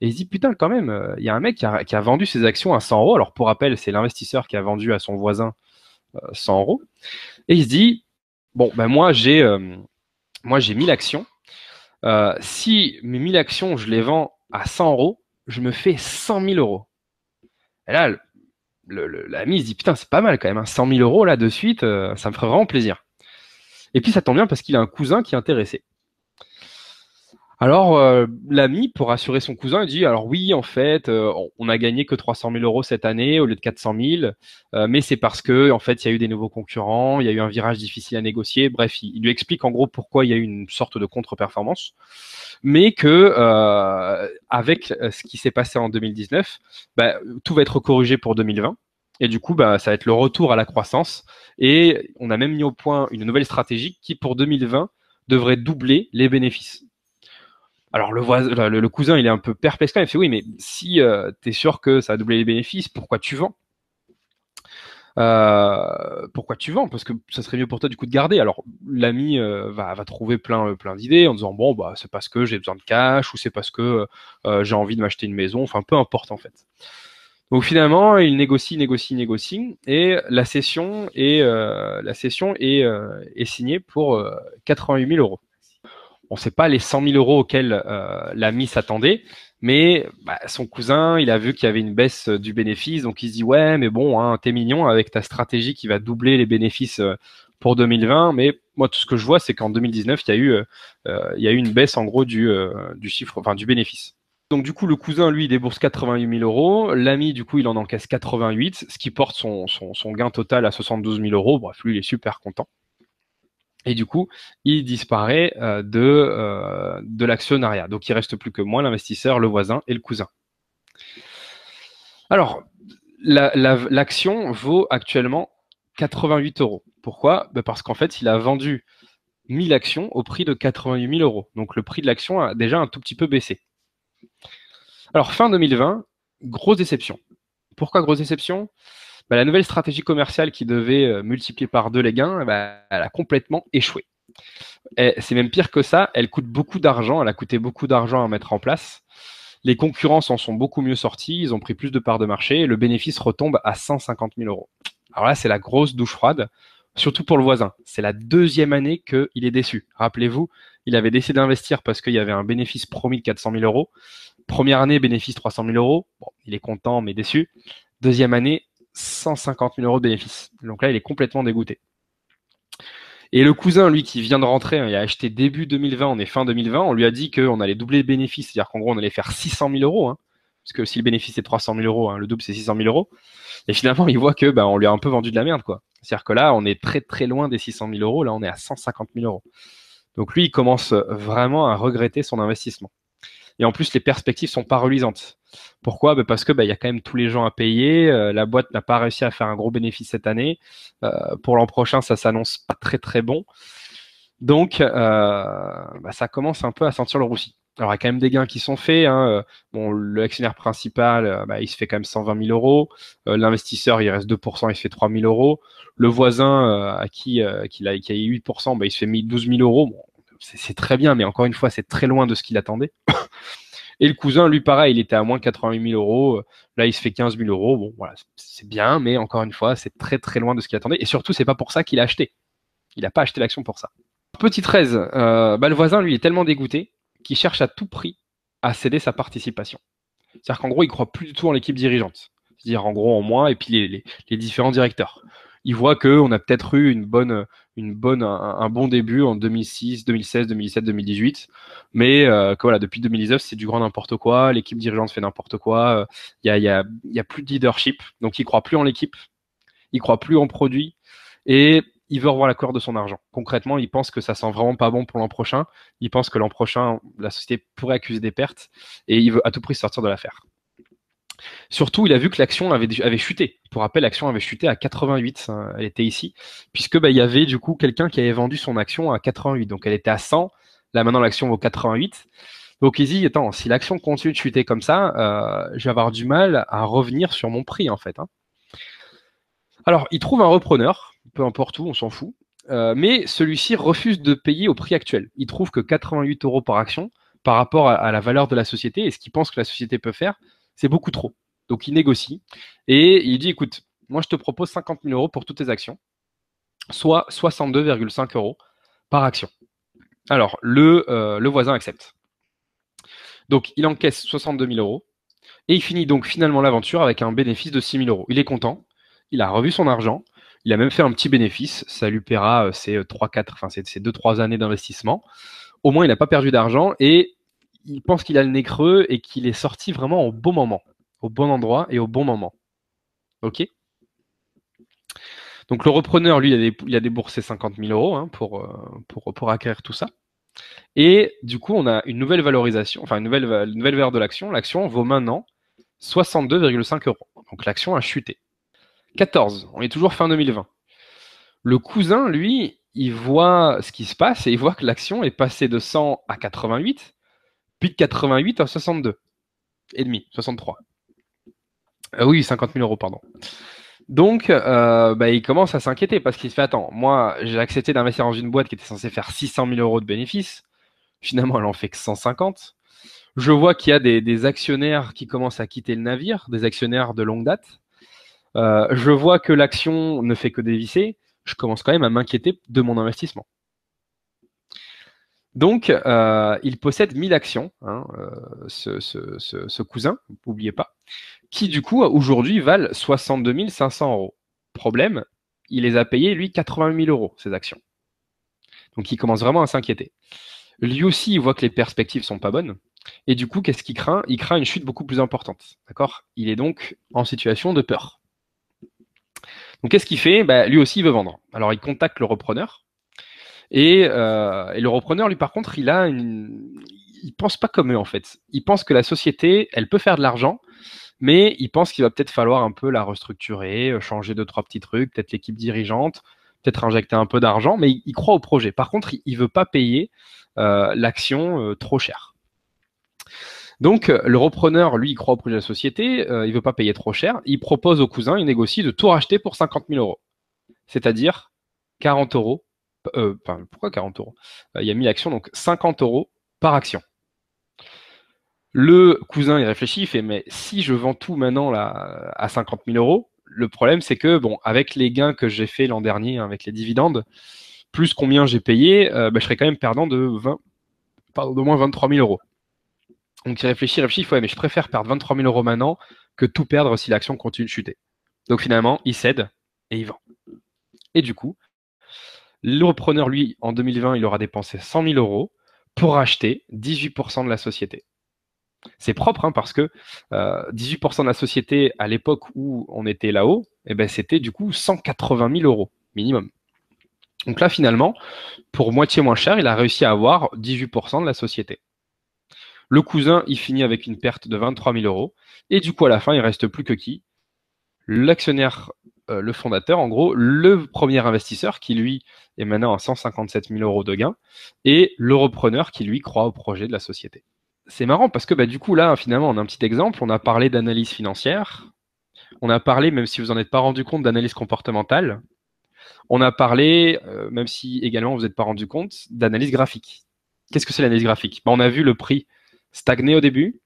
Et il se dit, putain, quand même, euh, il y a un mec qui a, vendu ses actions à 100 euros. Alors, pour rappel, c'est l'investisseur qui a vendu à son voisin 100 euh, euros. Et il se dit, bon, ben moi, j'ai moi j'ai 1000 actions. si mes 1000 actions, je les vends à 100 euros, je me fais 100 000 euros. Et là, le, le, l'ami se dit putain c'est pas mal quand même, hein, 100 000 euros là de suite, euh, ça me ferait vraiment plaisir. Et puis ça tombe bien parce qu'il a un cousin qui est intéressé. Alors euh, l'ami, pour rassurer son cousin, il dit alors oui, en fait, euh, on a gagné que 300 000 euros cette année au lieu de 400 000, euh, mais c'est parce que en fait, il y a eu des nouveaux concurrents, il y a eu un virage difficile à négocier. Bref, il, lui explique en gros pourquoi il y a eu une sorte de contre-performance, mais que avec ce qui s'est passé en 2019, bah, tout va être corrigé pour 2020. Et du coup, bah, ça va être le retour à la croissance. Et on a même mis au point une nouvelle stratégie qui, pour 2020, devrait doubler les bénéfices. Alors le, le, cousin, il est un peu perplexe quand même. Il fait oui, mais si euh, tu es sûr que ça a doublé les bénéfices, pourquoi tu vends euh, pourquoi tu vends Parce que ça serait mieux pour toi du coup de garder. Alors l'ami euh, va, trouver plein plein d'idées en disant bon bah c'est parce que j'ai besoin de cash ou c'est parce que j'ai envie de m'acheter une maison. Enfin peu importe en fait. Donc finalement il négocie négocie négocie et la session est la est signée pour 88 000 euros. On ne sait pas les 100 000 euros auxquels euh, l'ami s'attendait, mais bah, son cousin, il a vu qu'il y avait une baisse euh, du bénéfice, donc il se dit ouais, mais bon, hein, t'es mignon avec ta stratégie qui va doubler les bénéfices euh, pour 2020, mais moi tout ce que je vois, c'est qu'en 2019, il y a eu, il eu une baisse en gros du, chiffre, enfin du bénéfice. Donc du coup, le cousin, lui, il débourse 88 000 euros. L'ami, du coup, il en encaisse 88, ce qui porte son, son gain total à 72 000 euros. Bref, lui, il est super content. Et du coup, il disparaît euh, de, euh, de l'actionnariat. Donc, il reste plus que moi, l'investisseur, le voisin et le cousin. Alors, l'action vaut actuellement 88 euros. Pourquoi bah, Parce qu'en fait, il a vendu 1000 actions au prix de 88 000 euros. Donc, le prix de l'action a déjà un tout petit peu baissé. Alors, fin 2020, grosse déception. Pourquoi grosse déception bah, la nouvelle stratégie commerciale qui devait euh, multiplier par deux les gains, bah, elle a complètement échoué. C'est même pire que ça, elle coûte beaucoup d'argent, elle a coûté beaucoup d'argent à mettre en place. Les concurrents s'en sont beaucoup mieux sortis, ils ont pris plus de parts de marché et le bénéfice retombe à 150 000 euros. Alors là, c'est la grosse douche froide, surtout pour le voisin. C'est la deuxième année qu'il est déçu. Rappelez-vous, il avait décidé d'investir parce qu'il y avait un bénéfice promis de 400 000 euros. Première année, bénéfice 300 000 euros. Bon, il est content mais déçu. Deuxième année, 150 000 euros de bénéfices. Donc là, il est complètement dégoûté. Et le cousin, lui, qui vient de rentrer, hein, il a acheté début 2020, on est fin 2020, on lui a dit qu'on allait doubler le bénéfice, c'est-à-dire qu'en gros, on allait faire 600 000 euros, hein. parce que si le bénéfice est 300 000 euros, hein, le double c'est 600 000 euros. Et finalement, il voit que bah, on lui a un peu vendu de la merde, quoi. C'est-à-dire que là, on est très très loin des 600 000 euros, là, on est à 150 000 euros. Donc lui, il commence vraiment à regretter son investissement. Et en plus, les perspectives sont pas reluisantes. Pourquoi ben, Parce que ben, il y a quand même tous les gens à payer. Euh, la boîte n'a pas réussi à faire un gros bénéfice cette année. Euh, pour l'an prochain, ça s'annonce pas très très bon. Donc, euh, ben, ça commence un peu à sentir le roussi. Alors, il y a quand même des gains qui sont faits. Hein. Bon, le actionnaire principal, il se fait quand même 120 000 euros. L'investisseur, il reste 2%, il se fait 3 000 euros. Le voisin, à qui, il a, eu 8%, il se fait 12 000 euros c'est très bien, mais encore une fois, c'est très loin de ce qu'il attendait. Et le cousin, lui, pareil, il était à moins 88 000 euros. Là, il se fait 15 000 euros. Bon, voilà, c'est bien, mais encore une fois, c'est très très loin de ce qu'il attendait. Et surtout, c'est pas pour ça qu'il a acheté. Il n'a pas acheté l'action pour ça. Petit 13, euh, bah, le voisin, lui, est tellement dégoûté qu'il cherche à tout prix à céder sa participation. C'est-à-dire qu'en gros, il croit plus du tout en l'équipe dirigeante. C'est-à-dire, en gros, en moi et puis les différents directeurs il voit que on a peut-être eu une bonne, une bonne, un, bon début en 2006, 2016, 2017, 2018, mais euh, que voilà, depuis 2019, c'est du grand n'importe quoi. L'équipe dirigeante fait n'importe quoi. Il y, a, y a plus de leadership, donc il croit plus en l'équipe, il croit plus en produit et il veut revoir la couleur de son argent. Concrètement, il pense que ça sent vraiment pas bon pour l'an prochain. Il pense que l'an prochain, la société pourrait accuser des pertes et il veut à tout prix sortir de l'affaire. Surtout, il a vu que l'action avait, chuté. Pour rappel, l'action avait chuté à 88. Hein, elle était ici, puisque bah, il y avait du coup quelqu'un qui avait vendu son action à 88. Donc elle était à 100. Là maintenant, l'action vaut 88. Donc il dit, attends, si l'action continue de chuter comme ça, euh, je vais avoir du mal à revenir sur mon prix en fait. Hein. Alors, il trouve un repreneur, peu importe où, on s'en fout. Euh, mais celui-ci refuse de payer au prix actuel. Il trouve que 88 euros par action, par rapport à la valeur de la société et ce qu'il pense que la société peut faire, c'est beaucoup trop. Donc il négocie et il dit écoute, moi je te propose 50 000 euros pour toutes tes actions, soit 62,5 euros par action. Alors le, euh, le voisin accepte. Donc il encaisse 62 000 euros et il finit donc finalement l'aventure avec un bénéfice de 6 000 euros. Il est content, il a revu son argent, il a même fait un petit bénéfice, ça lui paiera euh, ses 3-4, enfin ses 2-3 années d'investissement. Au moins il n'a pas perdu d'argent et il pense qu'il a le nez creux et qu'il est sorti vraiment au bon moment, au bon endroit et au bon moment. OK Donc le repreneur, lui, il a, déboursé 50 000 euros hein, euh, pour, pour, acquérir tout ça. Et du coup, on a une nouvelle valorisation, enfin une nouvelle, une nouvelle valeur de l'action. L'action vaut maintenant 62,5 euros. Donc l'action a chuté. 14, on est toujours fin 2020. Le cousin, lui, il voit ce qui se passe et il voit que l'action est passée de 100 à 88 88 à 62 et demi, 63. Euh, oui, 50 000 euros, pardon. Donc, euh, bah, il commence à s'inquiéter parce qu'il se fait attends, moi, j'ai accepté d'investir dans une boîte qui était censée faire 600 000 euros de bénéfices. Finalement, elle en fait que 150. Je vois qu'il y a des, actionnaires qui commencent à quitter le navire, des actionnaires de longue date. Euh, je vois que l'action ne fait que dévisser. Je commence quand même à m'inquiéter de mon investissement. Donc, euh, il possède 1000 actions, hein, euh, ce, cousin, n'oubliez pas, qui du coup, aujourd'hui, valent 62 500 euros. Problème, il les a payés, lui, 80 000 euros, ces actions. Donc, il commence vraiment à s'inquiéter. Lui aussi, il voit que les perspectives sont pas bonnes. Et du coup, qu'est-ce qu'il craint Il craint une chute beaucoup plus importante. D'accord Il est donc en situation de peur. Donc, qu'est-ce qu'il fait bah, Lui aussi, il veut vendre. Alors, il contacte le repreneur, euh, et, le repreneur, lui, par contre, il a une... il pense pas comme eux en fait. Il pense que la société, elle peut faire de l'argent, mais il pense qu'il va peut-être falloir un peu la restructurer, euh, changer deux trois petits trucs, peut-être l'équipe dirigeante, peut-être injecter un peu d'argent, mais il, croit au projet. Par contre, il, veut pas payer euh, l'action trop cher. Donc, le repreneur, lui, il croit au projet de la société, il veut pas payer trop cher. Il propose au cousin, il négocie de tout racheter pour 50 000 euros, c'est-à-dire 40 euros euh, pourquoi 40 euros euh, Il y a 1000 actions, donc 50 euros par action. Le cousin, il réfléchit, il fait, mais si je vends tout maintenant là, à 50 000 euros, le problème, c'est que, bon, avec les gains que j'ai fait l'an dernier, avec les dividendes, plus combien j'ai payé, euh, ben, je serais quand même perdant de 20, pardon, de moins 23 000 euros. Donc il réfléchit, il réfléchit, ouais, mais je préfère perdre 23 000 euros maintenant que tout perdre si l'action continue de chuter. Donc finalement, il cède et il vend. Et du coup, le repreneur, lui, en 2020, il aura dépensé 100 000 euros pour acheter 18% de la société. C'est propre hein, parce que 18% euh, de la société à l'époque où on était là-haut, eh ben, c'était du coup 180 000 euros minimum. Donc là, finalement, pour moitié moins cher, il a réussi à avoir 18% de la société. Le cousin, il finit avec une perte de 23 000 euros. Et du coup, à la fin, il reste plus que qui L'actionnaire euh, le fondateur, en gros, le premier investisseur qui, lui, est maintenant à 157 000 euros de gains, et le repreneur qui, lui, croit au projet de la société. C'est marrant parce que bah, du coup, là, finalement, on a un petit exemple, on a parlé d'analyse financière, on a parlé, même si vous n'en êtes pas rendu compte, d'analyse comportementale, on a parlé, euh, même si également vous n'êtes pas rendu compte, d'analyse graphique. Qu'est-ce que c'est l'analyse graphique bah, On a vu le prix stagner au début,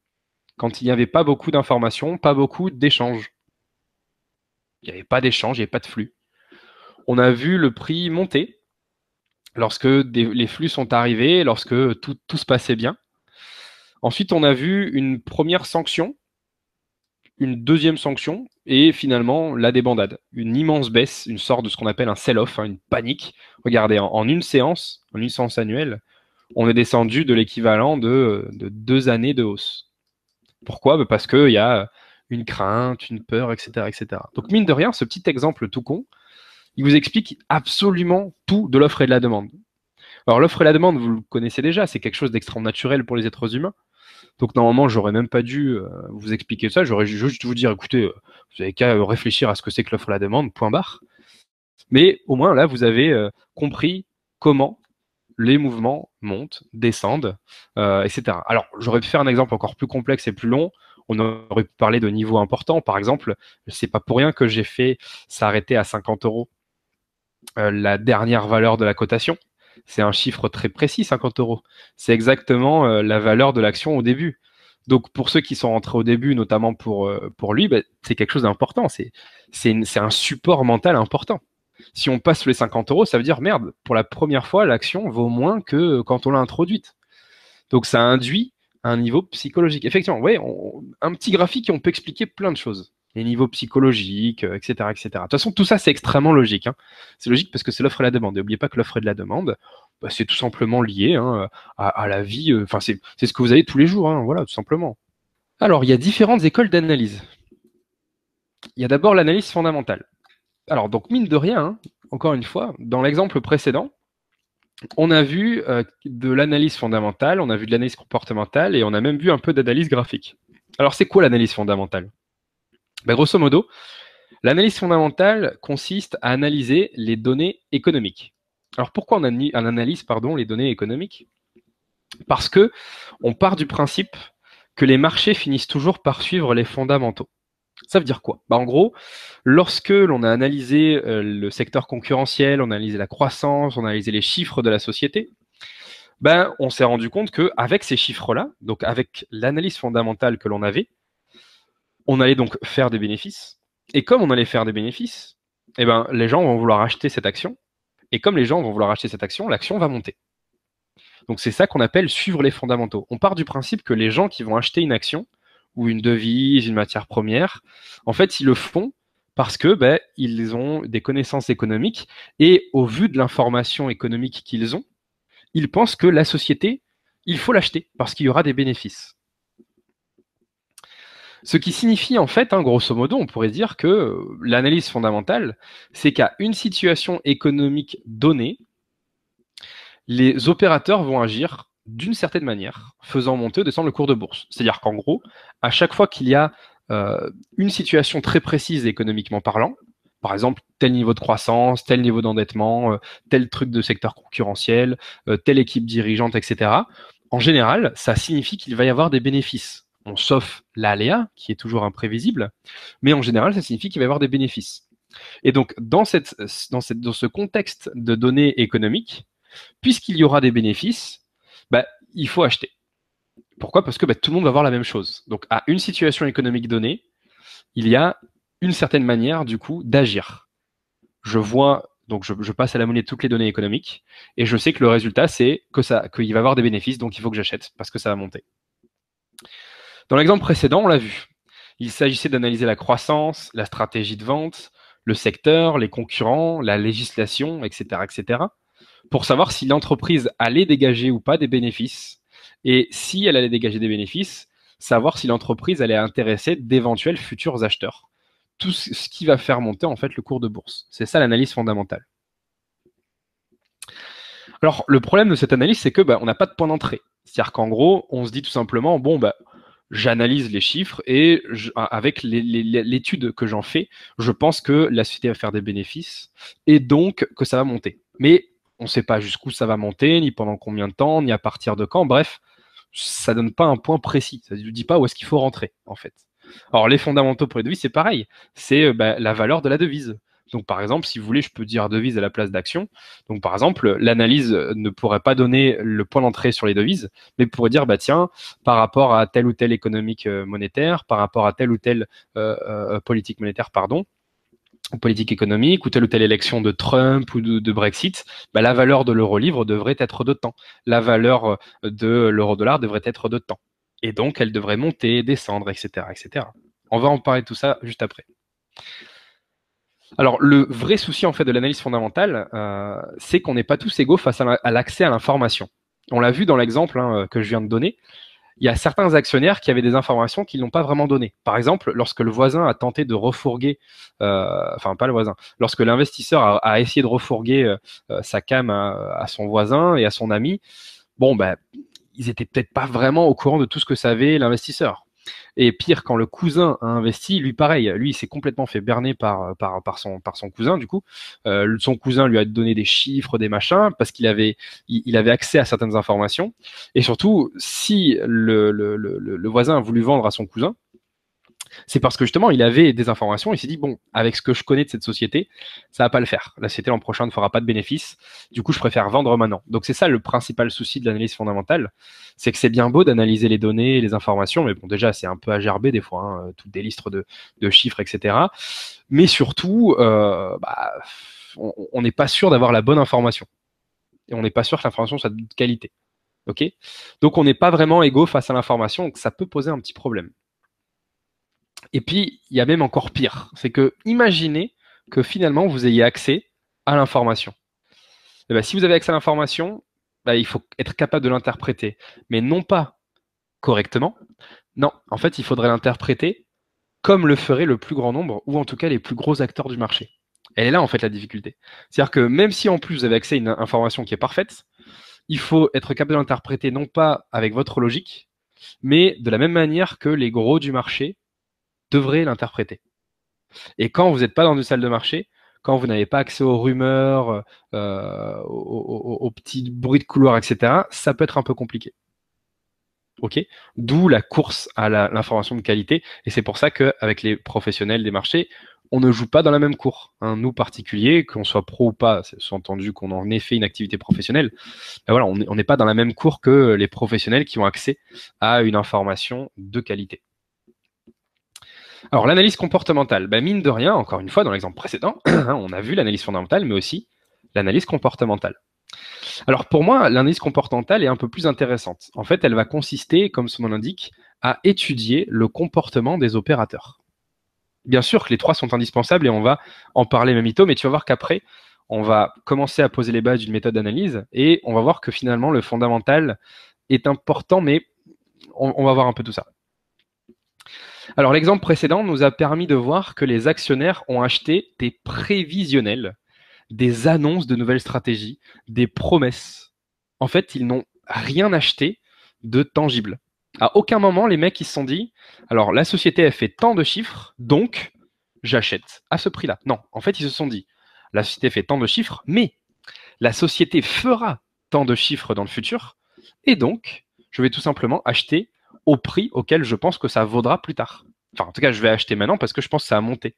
quand il n'y avait pas beaucoup d'informations, pas beaucoup d'échanges. Il n'y avait pas d'échange, il n'y avait pas de flux. On a vu le prix monter lorsque les flux sont arrivés, lorsque tout, se passait bien. Ensuite, on a vu une première sanction, une deuxième sanction et finalement la débandade. Une immense baisse, une sorte de ce qu'on appelle un sell-off, hein, une panique. Regardez, en, une séance, en une séance annuelle, on est descendu de l'équivalent de, de, deux années de hausse. Pourquoi Parce qu'il y a une crainte, une peur, etc., etc. Donc mine de rien, ce petit exemple tout con, il vous explique absolument tout de l'offre et de la demande. Alors l'offre et la demande, vous le connaissez déjà, c'est quelque chose d'extrêmement naturel pour les êtres humains. Donc normalement, j'aurais même pas dû euh, vous expliquer ça, j'aurais juste vous dire, écoutez, euh, vous avez qu'à euh, réfléchir à ce que c'est que l'offre et la demande, point barre. Mais au moins là, vous avez compris comment les mouvements montent, descendent, etc. Alors j'aurais pu faire un exemple encore plus complexe et plus long, on aurait pu parler de niveau important. Par exemple, c'est pas pour rien que j'ai fait s'arrêter à 50 euros euh, la dernière valeur de la cotation. C'est un chiffre très précis, 50 euros. C'est exactement euh, la valeur de l'action au début. Donc pour ceux qui sont rentrés au début, notamment pour, euh, pour lui, bah, c'est quelque chose d'important. C'est un support mental important. Si on passe les 50 euros, ça veut dire merde, pour la première fois, l'action vaut moins que quand on l'a introduite. Donc ça induit un niveau psychologique. Effectivement, ouais, on, un petit graphique, on peut expliquer plein de choses. Les niveaux psychologiques, etc., euh, etc. De toute façon, tout ça, c'est extrêmement logique. Hein. C'est logique parce que c'est l'offre et la demande. Et N'oubliez pas que l'offre et de la demande, bah, c'est tout simplement lié hein, à, la vie. Euh, enfin, c'est ce que vous avez tous les jours, hein, voilà, tout simplement. Alors, il y a différentes écoles d'analyse. Il y a d'abord l'analyse fondamentale. Alors, donc, mine de rien, encore une fois, dans l'exemple précédent, on a vu euh, de l'analyse fondamentale, on a vu de l'analyse comportementale et on a même vu un peu d'analyse graphique. Alors c'est quoi l'analyse fondamentale ben, Grosso modo, l'analyse fondamentale consiste à analyser les données économiques. Alors pourquoi on, analyse pardon, les données économiques Parce que on part du principe que les marchés finissent toujours par suivre les fondamentaux. Ça veut dire quoi bah, En gros, lorsque l'on a analysé euh, le secteur concurrentiel, on a analysé la croissance, on a analysé les chiffres de la société, ben, on s'est rendu compte qu'avec ces chiffres-là, donc avec l'analyse fondamentale que l'on avait, on allait donc faire des bénéfices. Et comme on allait faire des bénéfices, eh ben, les gens vont vouloir acheter cette action. Et comme les gens vont vouloir acheter cette action, l'action va monter. Donc c'est ça qu'on appelle suivre les fondamentaux. On part du principe que les gens qui vont acheter une action, ou une devise, une matière première. En fait, ils le font parce que ben, ils ont des connaissances économiques et au vu de l'information économique qu'ils ont, ils pensent que la société, il faut l'acheter parce qu'il y aura des bénéfices. Ce qui signifie en fait, hein, grosso modo, on pourrait dire que l'analyse fondamentale, c'est qu'à une situation économique donnée, les opérateurs vont agir d'une certaine manière, faisant monter ou descendre le cours de bourse. C'est-à-dire qu'en gros, à chaque fois qu'il y a euh, une situation très précise économiquement parlant, par exemple, tel niveau de croissance, tel niveau d'endettement, euh, tel truc de secteur concurrentiel, euh, telle équipe dirigeante, etc. En général, ça signifie qu'il va y avoir des bénéfices. On sauf l'aléa, qui est toujours imprévisible, mais en général, ça signifie qu'il va y avoir des bénéfices. Et donc, dans, cette, dans, cette, dans ce contexte de données économiques, puisqu'il y aura des bénéfices, bah, il faut acheter. Pourquoi Parce que bah, tout le monde va voir la même chose. Donc, à une situation économique donnée, il y a une certaine manière, du coup, d'agir. Je vois, donc je, je, passe à la monnaie toutes les données économiques, et je sais que le résultat, c'est que ça, qu'il va avoir des bénéfices, donc il faut que j'achète, parce que ça va monter. Dans l'exemple précédent, on l'a vu. Il s'agissait d'analyser la croissance, la stratégie de vente, le secteur, les concurrents, la législation, etc., etc pour savoir si l'entreprise allait dégager ou pas des bénéfices. Et si elle allait dégager des bénéfices, savoir si l'entreprise allait intéresser d'éventuels futurs acheteurs. Tout ce qui va faire monter en fait le cours de bourse. C'est ça l'analyse fondamentale. Alors le problème de cette analyse, c'est que bah, on n'a pas de point d'entrée. C'est-à-dire qu'en gros, on se dit tout simplement, bon bah j'analyse les chiffres et avec l'étude que j'en fais, je pense que la société va faire des bénéfices et donc que ça va monter. Mais on ne sait pas jusqu'où ça va monter, ni pendant combien de temps, ni à partir de quand. Bref, ça donne pas un point précis. Ça ne dit pas où est-ce qu'il faut rentrer, en fait. Alors, les fondamentaux pour les devises, c'est pareil. C'est euh, bah, la valeur de la devise. Donc, par exemple, si vous voulez, je peux dire devise à la place d'action. Donc, par exemple, l'analyse euh, ne pourrait pas donner le point d'entrée sur les devises, mais pourrait dire, bah, tiens, par rapport à telle ou telle économique euh, monétaire, par rapport à telle ou telle politique monétaire, pardon, politique économique ou telle ou telle élection de Trump ou de, Brexit, bah, la valeur de l'euro-livre devrait être de temps. La valeur euh, de l'euro-dollar devrait être de temps. Et donc, elle devrait monter, descendre, etc., etc. On va en parler de tout ça juste après. Alors, le vrai souci en fait de l'analyse fondamentale, euh, c'est qu'on n'est pas tous égaux face à l'accès à l'information. On l'a vu dans l'exemple hein, que je viens de donner il y a certains actionnaires qui avaient des informations qu'ils n'ont pas vraiment données. Par exemple, lorsque le voisin a tenté de refourguer, euh, enfin pas le voisin, lorsque l'investisseur a, essayé de refourguer euh, euh, sa cam à, à, son voisin et à son ami, bon ben ils étaient peut-être pas vraiment au courant de tout ce que savait l'investisseur. Et pire, quand le cousin a investi, lui pareil, lui s'est complètement fait berner par, par, son, par son cousin du coup. Euh, son cousin lui a donné des chiffres, des machins, parce qu'il avait, il, avait accès à certaines informations. Et surtout, si le, le, le voisin a voulu vendre à son cousin, c'est parce que justement, il avait des informations. Il s'est dit, bon, avec ce que je connais de cette société, ça va pas le faire. La société l'an prochain ne fera pas de bénéfices. Du coup, je préfère vendre maintenant. Donc, c'est ça le principal souci de l'analyse fondamentale. C'est que c'est bien beau d'analyser les données, les informations, mais bon, déjà, c'est un peu à gerber des fois, hein, toutes des listes de, chiffres, etc. Mais surtout, euh, bah, on n'est pas sûr d'avoir la bonne information. Et on n'est pas sûr que l'information soit de qualité. ok Donc, on n'est pas vraiment égaux face à l'information, donc ça peut poser un petit problème. Et puis, il y a même encore pire. C'est que, imaginez que finalement, vous ayez accès à l'information. Et eh bien, si vous avez accès à l'information, bah, il faut être capable de l'interpréter. Mais non pas correctement. Non, en fait, il faudrait l'interpréter comme le ferait le plus grand nombre, ou en tout cas les plus gros acteurs du marché. Elle est là, en fait, la difficulté. C'est-à-dire que même si en plus vous avez accès à une information qui est parfaite, il faut être capable de l'interpréter non pas avec votre logique, mais de la même manière que les gros du marché devrait l'interpréter. Et quand vous n'êtes pas dans une salle de marché, quand vous n'avez pas accès aux rumeurs, euh, aux, petits bruits de couloir, etc., ça peut être un peu compliqué. Ok, d'où la course à l'information de qualité, et c'est pour ça qu'avec les professionnels des marchés, on ne joue pas dans la même cour. Hein, nous particuliers, qu'on soit pro ou pas, c'est entendu qu'on en ait fait une activité professionnelle. Ben voilà, on n'est pas dans la même cour que les professionnels qui ont accès à une information de qualité. Alors, l'analyse comportementale, bah, mine de rien, encore une fois, dans l'exemple précédent, hein, on a vu l'analyse fondamentale, mais aussi l'analyse comportementale. Alors, pour moi, l'analyse comportementale est un peu plus intéressante. En fait, elle va consister, comme son nom l'indique, à étudier le comportement des opérateurs. Bien sûr que les trois sont indispensables et on va en parler même tôt mais tu vas voir qu'après, on va commencer à poser les bases d'une méthode d'analyse et on va voir que finalement, le fondamental est important, mais on va voir un peu tout ça. Alors l'exemple précédent nous a permis de voir que les actionnaires ont acheté des prévisionnels, des annonces de nouvelles stratégies, des promesses. En fait, ils n'ont rien acheté de tangible. À aucun moment, les mecs, ils se sont dit, alors la société a fait tant de chiffres, donc j'achète à ce prix-là. Non, en fait, ils se sont dit, la société fait tant de chiffres, mais la société fera tant de chiffres dans le futur, et donc je vais tout simplement acheter au prix auquel je pense que ça vaudra plus tard. Enfin, en tout cas, je vais acheter maintenant parce que je pense que ça a monté.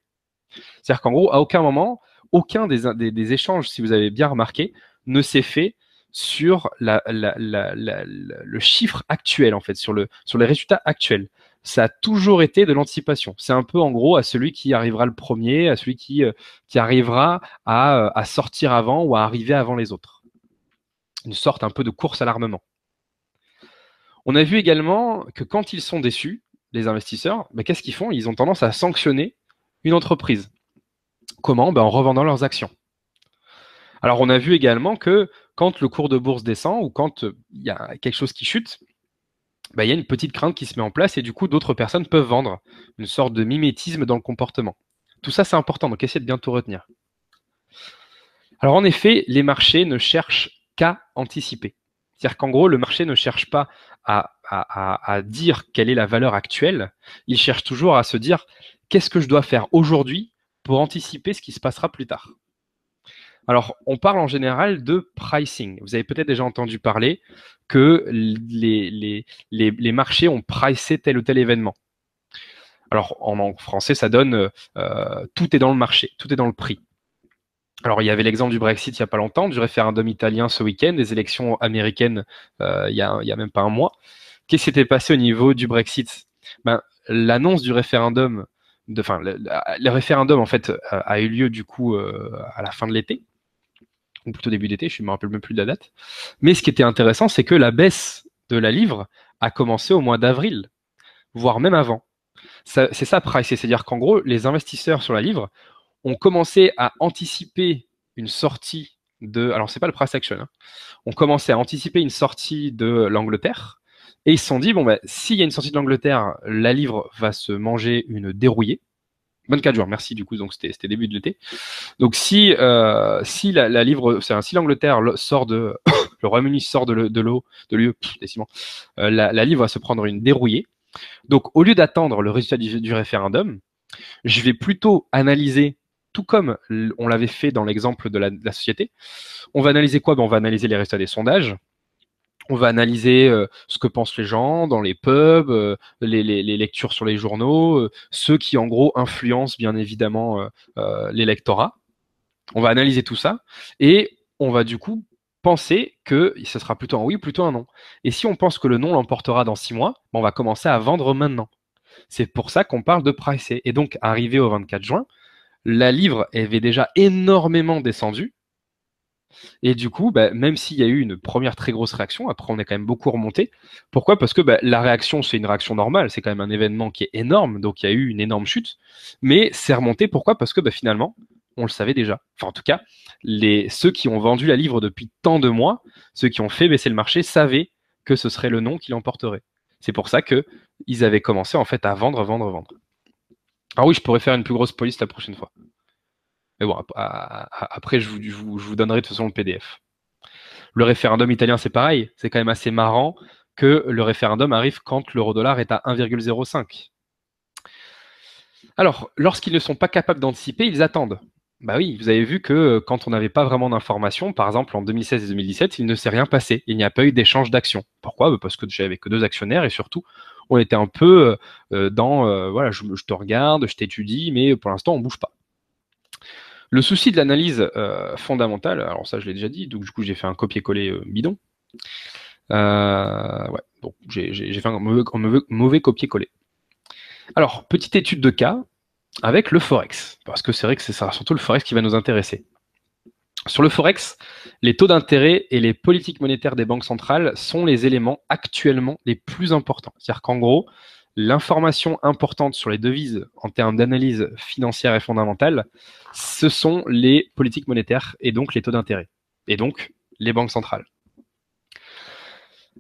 C'est-à-dire qu'en gros, à aucun moment, aucun des, échanges, si vous avez bien remarqué, ne s'est fait sur le chiffre actuel, en fait, sur, le, sur les résultats actuels. Ça a toujours été de l'anticipation. C'est un peu en gros à celui qui arrivera le premier, à celui qui, euh, qui arrivera à, euh, à sortir avant ou à arriver avant les autres. Une sorte un peu de course à l'armement. On a vu également que quand ils sont déçus, les investisseurs, bah, qu'est-ce qu'ils font Ils ont tendance à sanctionner une entreprise. Comment bah, En revendant leurs actions. Alors on a vu également que quand le cours de bourse descend ou quand euh, il y a quelque chose qui chute, bah, il y a une petite crainte qui se met en place et du coup d'autres personnes peuvent vendre. Une sorte de mimétisme dans le comportement. Tout ça c'est important, donc essayez de bien tout retenir. Alors en effet, les marchés ne cherchent qu'à anticiper. C'est-à-dire qu'en gros, le marché ne cherche pas à, dire quelle est la valeur actuelle, il cherche toujours à se dire qu'est-ce que je dois faire aujourd'hui pour anticiper ce qui se passera plus tard. Alors, on parle en général de pricing. Vous avez peut-être déjà entendu parler que les, marchés ont pricé tel ou tel événement. Alors, en, français, ça donne euh, euh, tout est dans le marché, tout est dans le prix. Alors, il y avait l'exemple du Brexit il n'y a pas longtemps, du référendum italien ce week-end, des élections américaines euh, il n'y a, même pas un mois. Qu'est-ce qui s'était passé au niveau du Brexit ben, L'annonce du référendum, enfin, le, référendum, en fait, euh, a, eu lieu du coup euh, à la fin de l'été, ou plutôt début d'été, je ne me rappelle même plus de la date. Mais ce qui était intéressant, c'est que la baisse de la livre a commencé au mois d'avril, voire même avant. C'est ça, Price, c'est-à-dire qu'en gros, les investisseurs sur la livre on commençait à anticiper une sortie de. Alors, c'est pas le price action. Hein. On commençait à anticiper une sortie de l'Angleterre. Et ils se sont dit, bon, bah, s'il y a une sortie de l'Angleterre, la livre va se manger une dérouillée. 24 jours, merci du coup, donc c'était début de l'été. Donc si, euh, si la, la livre, si l'Angleterre sort de, le Royaume-Uni sort de l'eau, de l'UE, euh, la, la, livre va se prendre une dérouillée. Donc au lieu d'attendre le résultat du référendum, je vais plutôt analyser tout comme on l'avait fait dans l'exemple de, la, société. On va analyser quoi ben, On va analyser les résultats des sondages. On va analyser euh, ce que pensent les gens dans les pubs, euh, les, lectures sur les journaux, euh, ceux qui en gros influencent bien évidemment l'électorat. On va analyser tout ça et on va du coup penser que ce sera plutôt un oui ou plutôt un non. Et si on pense que le non l'emportera dans six mois, ben, on va commencer à vendre maintenant. C'est pour ça qu'on parle de pricer. Et donc, arrivé au 24 juin, la livre avait déjà énormément descendu. Et du coup, bah, même s'il y a eu une première très grosse réaction, après on est quand même beaucoup remonté. Pourquoi Parce que bah, la réaction, c'est une réaction normale, c'est quand même un événement qui est énorme, donc il y a eu une énorme chute, mais c'est remonté. Pourquoi Parce que bah, finalement, on le savait déjà. Enfin, en tout cas, ceux qui ont vendu la livre depuis tant de mois, ceux qui ont fait baisser le marché, savaient que ce serait le nom qui l'emporterait. C'est pour ça que ils avaient commencé en fait à vendre, vendre, vendre. Ah oui, je pourrais faire une plus grosse police la prochaine fois. Mais bon, après, je vous, donnerai de toute façon le PDF. Le référendum italien, c'est pareil. C'est quand même assez marrant que le référendum arrive quand l'euro-dollar est à 1,05. Alors, lorsqu'ils ne sont pas capables d'anticiper, ils attendent. Bah oui, vous avez vu que euh, quand on n'avait pas vraiment d'informations, par exemple en 2016 et 2017, il ne s'est rien passé. Il n'y a pas eu d'échange d'actions. Pourquoi bah Parce que j'avais que deux actionnaires et surtout, on était un peu euh, euh, dans, euh, voilà, je, te regarde, je t'étudie, mais pour l'instant, on bouge pas. Le souci de l'analyse fondamentale, alors ça je l'ai déjà dit, donc du coup j'ai fait un copier-coller bidon. ouais, donc j'ai fait un mauvais, copier-coller. Alors, petite étude de cas avec le Forex, parce que c'est vrai que c'est surtout le Forex qui va nous intéresser. Sur le Forex, les taux d'intérêt et les politiques monétaires des banques centrales sont les éléments actuellement les plus importants. C'est-à-dire qu'en gros, l'information importante sur les devises en termes d'analyse financière et fondamentale, ce sont les politiques monétaires et donc les taux d'intérêt. Et donc, les banques centrales.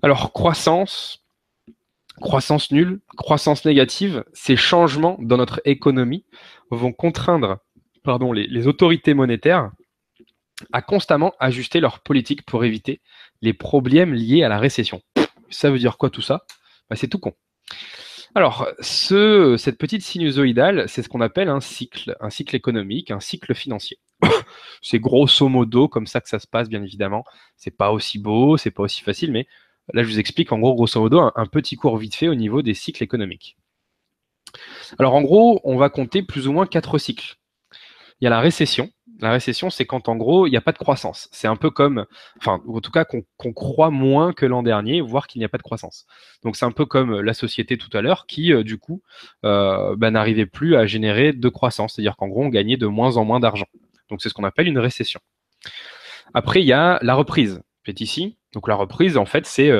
Alors, croissance, croissance nulle, croissance négative, ces changements dans notre économie vont contraindre pardon, les autorités monétaires à constamment ajuster leur politique pour éviter les problèmes liés à la récession. Ça veut dire quoi tout ça bah, C'est tout con. Alors, ce, cette petite sinusoïdale, c'est ce qu'on appelle un cycle, un cycle économique, un cycle financier. c'est grosso modo comme ça que ça se passe, bien évidemment. C'est pas aussi beau, c'est pas aussi facile, mais là, je vous explique en gros, grosso modo, un petit cours vite fait au niveau des cycles économiques. Alors, en gros, on va compter plus ou moins quatre cycles. Il y a la récession, la récession, c'est quand en gros, il n'y a pas de croissance. C'est un peu comme, enfin, en tout cas, qu'on croit moins que l'an dernier, voire qu'il n'y a pas de croissance. Donc c'est un peu comme euh, la société tout à l'heure qui, euh, du coup, euh, bah, n'arrivait plus à générer de croissance. C'est-à-dire qu'en gros, on gagnait de moins en moins d'argent. Donc c'est ce qu'on appelle une récession. Après, il y a la reprise, C'est ici. Donc la reprise, en fait, c'est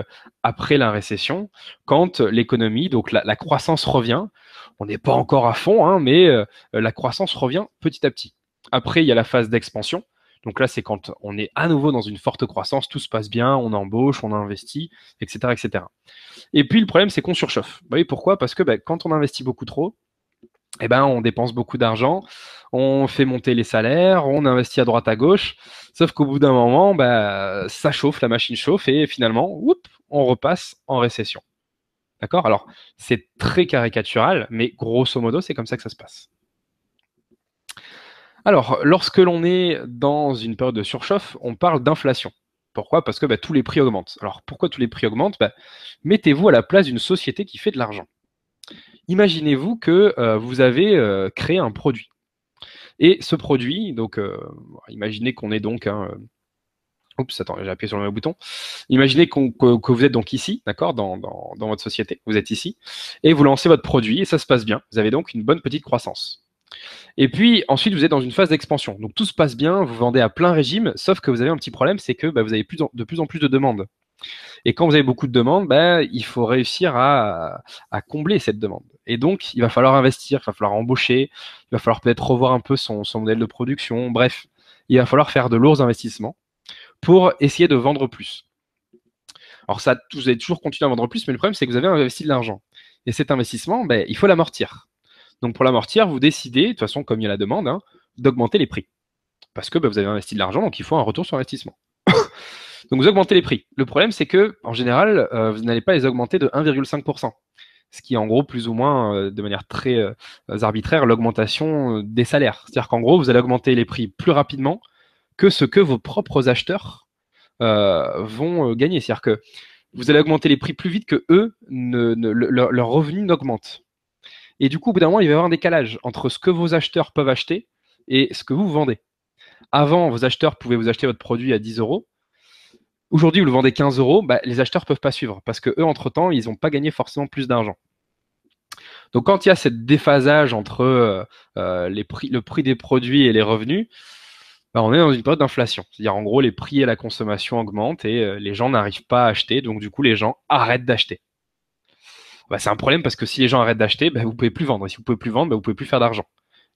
après la récession, quand l'économie, donc la, la, croissance revient. On n'est pas encore à fond, hein, mais la croissance revient petit à petit. Après, il y a la phase d'expansion. Donc là, c'est quand on est à nouveau dans une forte croissance, tout se passe bien, on embauche, on investit, etc. etc. Et puis le problème, c'est qu'on surchauffe. vous bah voyez pourquoi Parce que bah, quand on investit beaucoup trop, et eh ben, on dépense beaucoup d'argent, on fait monter les salaires, on investit à droite à gauche, sauf qu'au bout d'un moment, ben ça chauffe, la machine chauffe, et finalement, on repasse en récession. D'accord Alors, c'est très caricatural, mais grosso modo, c'est comme ça que ça se passe. Alors, lorsque l'on est dans une période de surchauffe, on parle d'inflation. Pourquoi Parce que bah, tous les prix augmentent. Alors, pourquoi tous les prix augmentent bah, Mettez-vous à la place d'une société qui fait de l'argent. Imaginez-vous que euh, vous avez euh, créé un produit. Et ce produit, donc, euh, imaginez qu'on est donc un. Hein, oups, attends, j'ai appuyé sur le même bouton. Imaginez que, vous êtes donc ici, d'accord, dans votre société, vous êtes ici, et vous lancez votre produit et ça se passe bien. Vous avez donc une bonne petite croissance. Et puis ensuite, vous êtes dans une phase d'expansion. Donc tout se passe bien, vous vendez à plein régime, sauf que vous avez un petit problème, c'est que bah, vous avez de plus en plus de demandes. Et quand vous avez beaucoup de demandes, bah, il faut réussir à, combler cette demande. Et donc, il va falloir investir, il va falloir embaucher, il va falloir peut-être revoir un peu son, modèle de production. Bref, il va falloir faire de lourds investissements pour essayer de vendre plus. Alors ça, vous allez toujours continuer à vendre plus, mais le problème, c'est que vous avez investi de l'argent. Et cet investissement, bah, il faut l'amortir. Donc pour mortière vous décidez, de toute façon comme il y a la demande, hein, d'augmenter les prix. Parce que bah, vous avez investi de l'argent, donc il faut un retour sur investissement. donc vous augmentez les prix. Le problème, c'est que en général, euh, vous n'allez pas les augmenter de 1,5%. Ce qui est en gros plus ou moins, euh, de manière très euh, arbitraire, l'augmentation des salaires. C'est-à-dire qu'en gros, vous allez augmenter les prix plus rapidement que ce que vos propres acheteurs vont gagner. C'est-à-dire que vous allez augmenter les prix plus vite que eux, ne, ne, et du coup, au bout d'un moment, il va y avoir un décalage entre ce que vos acheteurs peuvent acheter et ce que vous vendez. Avant, vos acheteurs pouvaient vous acheter votre produit à 10 euros. Aujourd'hui, vous le vendez 15 euros, bah, les acheteurs ne peuvent pas suivre parce que eux, entre-temps, ils n'ont pas gagné forcément plus d'argent. Donc, quand il y a ce déphasage entre euh, euh, le prix des produits et les revenus, bah, on est dans une période d'inflation. C'est-à-dire, en gros, les prix et la consommation augmentent et euh, les gens n'arrivent pas à acheter. Donc, du coup, les gens arrêtent d'acheter. Bah, c'est un problème parce que si les gens arrêtent d'acheter, vous bah, vous pouvez plus vendre. Et si vous pouvez plus vendre, vous bah, vous pouvez plus faire d'argent.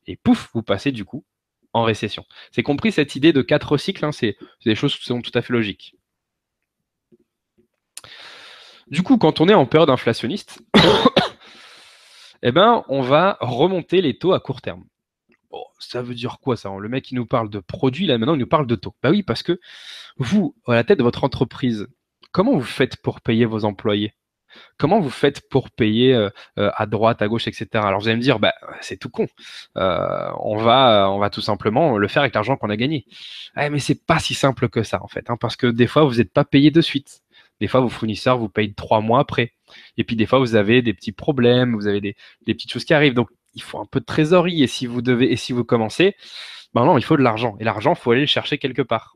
Et pouf, vous passez du coup en récession. C'est compris cette idée de quatre cycles, hein, c'est des choses qui sont tout à fait logiques. Du coup, quand on est en période inflationniste, eh ben, on va remonter les taux à court terme. Oh, ça veut dire quoi ça hein Le mec qui nous parle de produits, là maintenant il nous parle de taux. Bah oui, parce que vous, à la tête de votre entreprise, comment vous faites pour payer vos employés Comment vous faites pour payer euh, euh, à droite, à gauche, etc. Alors vous allez me dire, bah c'est tout con. Euh, on va, on va tout simplement le faire avec l'argent qu'on a gagné. Mais eh, mais c'est pas si simple que ça en fait, hein, parce que des fois vous n'êtes pas payé de suite. Des fois, vos fournisseurs vous payent trois mois après. Et puis des fois, vous avez des petits problèmes, vous avez des, petites choses qui arrivent. Donc, il faut un peu de trésorerie. Et si vous devez, et si vous commencez, bah non, il faut de l'argent. Et l'argent, il faut aller le chercher quelque part.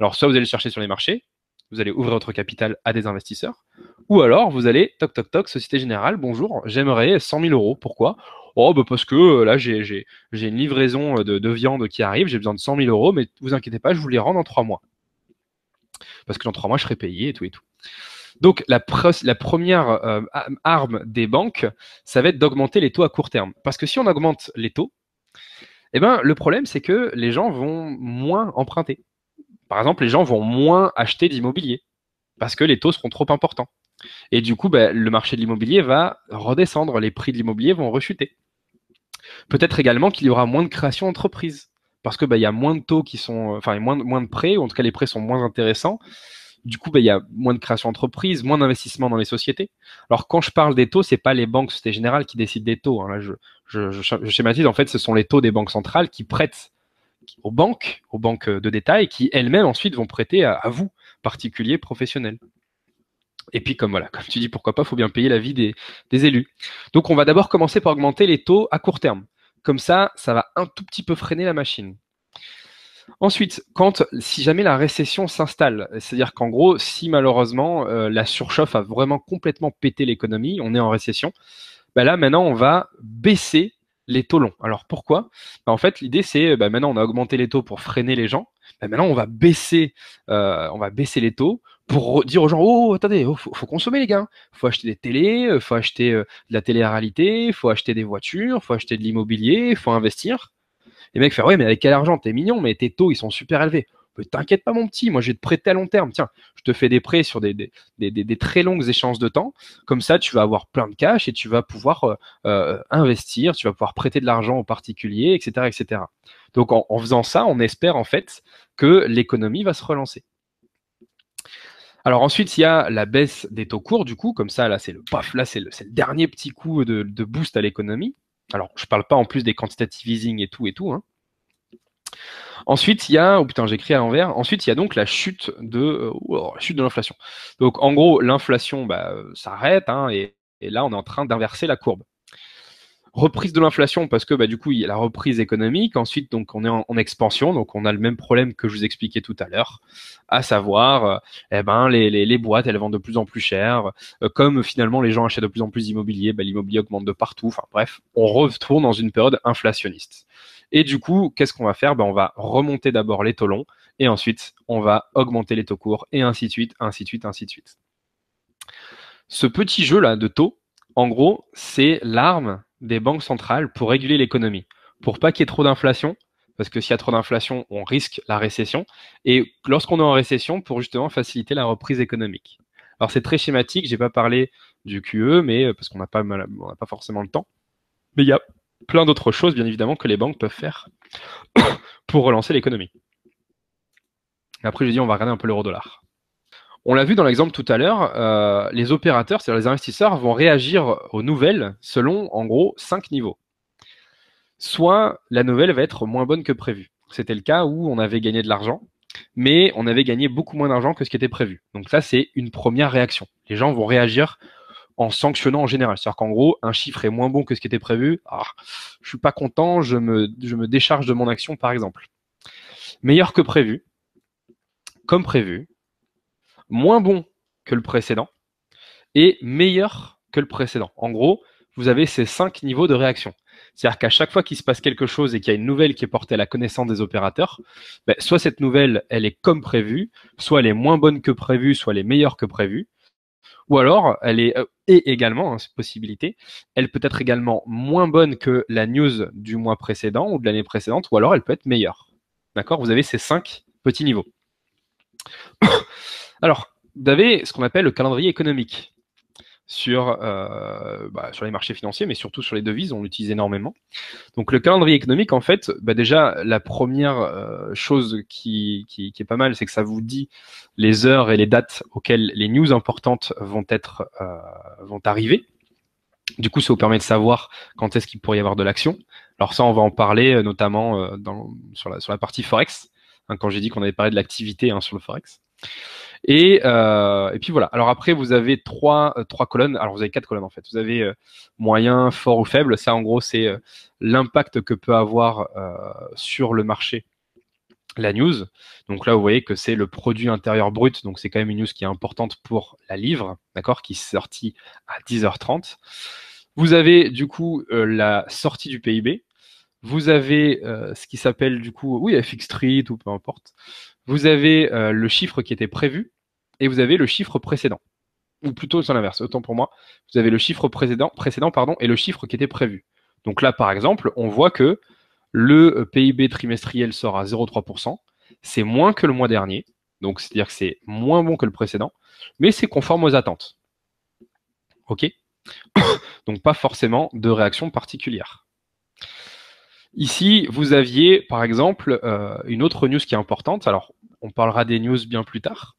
Alors, soit vous allez le chercher sur les marchés, vous allez ouvrir votre capital à des investisseurs, ou alors, vous allez, toc, toc, toc, Société Générale, bonjour, j'aimerais 100 000 euros. Pourquoi Oh, bah, parce que euh, là, j'ai, une livraison euh, de, viande qui arrive, j'ai besoin de 100 000 euros, mais vous inquiétez pas, je vous les rends dans trois mois. Parce que dans trois mois, je serai payé et tout et tout. Donc, la, la première euh, arme des banques, ça va être d'augmenter les taux à court terme. Parce que si on augmente les taux, eh ben, le problème, c'est que les gens vont moins emprunter. Par exemple, les gens vont moins acheter d'immobilier parce que les taux seront trop importants. Et du coup, bah, le marché de l'immobilier va redescendre, les prix de l'immobilier vont rechuter. Peut-être également qu'il y aura moins de création d'entreprises parce que bah, il y a moins de taux qui sont, euh, enfin moins moins de prêts, ou en tout cas les prêts sont moins intéressants. Du coup, bah, il y a moins de création d'entreprises, moins d'investissement dans les sociétés. Alors quand je parle des taux, c'est pas les banques c'est Générale qui décident des taux. Hein. je, schématise. En fait, ce sont les taux des banques centrales qui prêtent aux banques, aux banques de détail, qui elles-mêmes ensuite vont prêter à vous, particuliers, professionnels. Et puis, comme voilà, comme tu dis, pourquoi pas, faut bien payer la vie des, élus. Donc, on va d'abord commencer par augmenter les taux à court terme. Comme ça, ça va un tout petit peu freiner la machine. Ensuite, quand si jamais la récession s'installe, c'est-à-dire qu'en gros, si malheureusement euh, la surchauffe a vraiment complètement pété l'économie, on est en récession, bah là maintenant on va baisser les taux longs. Alors pourquoi bah, En fait, l'idée c'est euh, bah, maintenant on a augmenté les taux pour freiner les gens. Bah, maintenant on va baisser, euh, on va baisser les taux pour dire aux gens oh attendez, il oh, faut, consommer les gars, faut acheter des télés, euh, faut acheter de la télé-réalité, faut acheter des voitures, faut acheter de l'immobilier, faut investir. Les mecs font ouais mais avec quel argent T'es mignon mais tes taux ils sont super élevés t'inquiète pas mon petit, moi je vais te prêter à long terme. Tiens, je te fais des prêts sur des, très longues échéances de temps. Comme ça, tu vas avoir plein de cash et tu vas pouvoir euh, euh, investir, tu vas pouvoir prêter de l'argent aux particuliers, etc., etc. Donc en, faisant ça, on espère en fait que l'économie va se relancer. Alors ensuite, il y a la baisse des taux courts, du coup, comme ça, là, c'est le paf, là, c'est le, dernier petit coup de, boost à l'économie. Alors, je ne parle pas en plus des quantitative easing et tout et tout, hein. Ensuite, il y a, oh putain, j'écris à l'envers. Ensuite, il y a donc la chute de, euh, oh, chute de l'inflation. Donc, en gros, l'inflation bah, euh, s'arrête hein, et, là, on est en train d'inverser la courbe reprise de l'inflation parce que bah, du coup il y a la reprise économique. Ensuite donc on est en, expansion donc on a le même problème que je vous expliquais tout à l'heure, à savoir euh, eh ben les, boîtes elles vendent de plus en plus cher. comme finalement les gens achètent de plus en plus d'immobilier, bah, l'immobilier augmente de partout. Enfin bref, on retourne dans une période inflationniste. Et du coup, qu'est-ce qu'on va faire ben, On va remonter d'abord les taux longs et ensuite, on va augmenter les taux courts et ainsi de suite, ainsi de suite, ainsi de suite. Ce petit jeu-là de taux, en gros, c'est l'arme des banques centrales pour réguler l'économie, pour pas qu'il y ait trop d'inflation, parce que s'il y a trop d'inflation, on risque la récession, et lorsqu'on est en récession, pour justement faciliter la reprise économique. Alors c'est très schématique, j'ai pas parlé du QE, mais euh, parce qu'on n'a pas, pas forcément le temps. Mais il y a plein d'autres choses, bien évidemment, que les banques peuvent faire pour relancer l'économie. Après, j'ai dit, on va regarder un peu l'euro-dollar. On l'a vu dans l'exemple tout à l'heure, euh, les opérateurs, c'est-à-dire les investisseurs, vont réagir aux nouvelles selon, en gros, cinq niveaux. Soit la nouvelle va être moins bonne que prévu. C'était le cas où on avait gagné de l'argent, mais on avait gagné beaucoup moins d'argent que ce qui était prévu. Donc ça, c'est une première réaction. Les gens vont réagir en sanctionnant en général. C'est-à-dire qu'en gros, un chiffre est moins bon que ce qui était prévu. Ah, je suis pas content, je me, décharge de mon action, par exemple. Meilleur que prévu, comme prévu, moins bon que le précédent et meilleur que le précédent. En gros, vous avez ces cinq niveaux de réaction. C'est-à-dire qu'à chaque fois qu'il se passe quelque chose et qu'il y a une nouvelle qui est portée à la connaissance des opérateurs, ben, soit cette nouvelle, elle est comme prévu, soit elle est moins bonne que prévu, soit elle est meilleure que prévu, ou alors, elle est, euh, et également, c'est hein, cette possibilité, elle peut être également moins bonne que la news du mois précédent ou de l'année précédente, ou alors elle peut être meilleure. D'accord Vous avez ces cinq petits niveaux. alors, vous avez ce qu'on appelle le calendrier économique sur, euh, bah, sur les marchés financiers, mais surtout sur les devises, on l'utilise énormément. Donc le calendrier économique, en fait, bah, déjà, la première euh, chose qui, est pas mal, c'est que ça vous dit les heures et les dates auxquelles les news importantes vont être euh, vont arriver. Du coup, ça vous permet de savoir quand est-ce qu'il pourrait y avoir de l'action. Alors ça, on va en parler notamment dans, sur, la, partie Forex, hein, quand j'ai dit qu'on avait parlé de l'activité hein, sur le Forex. Euh, et, puis voilà. Alors après, vous avez euh, trois, colonnes. Alors vous avez quatre colonnes en fait. Vous avez euh, moyen, fort ou faible. Ça, en gros, c'est l'impact que peut avoir sur le marché la news. Donc là, vous voyez que c'est le produit intérieur brut. Donc c'est quand même une news qui est importante pour la livre, d'accord, qui est sortie à 10h30. Vous avez du coup la sortie du PIB. Vous avez ce qui s'appelle du coup, oui, FX Street ou peu importe vous avez euh, le chiffre qui était prévu et vous avez le chiffre précédent. Ou plutôt c'est l'inverse, autant pour moi. Vous avez le chiffre précédent, et le chiffre qui était prévu. Donc là, par exemple, on voit que le euh, PIB trimestriel sort à 0,3%. C'est moins que le mois dernier. Donc, c'est-à-dire que c'est moins bon que le précédent, mais c'est conforme aux attentes. OK Donc, pas forcément de réaction particulière. Ici, vous aviez, par exemple, euh, une autre news qui est importante. Alors, on parlera des news bien plus tard.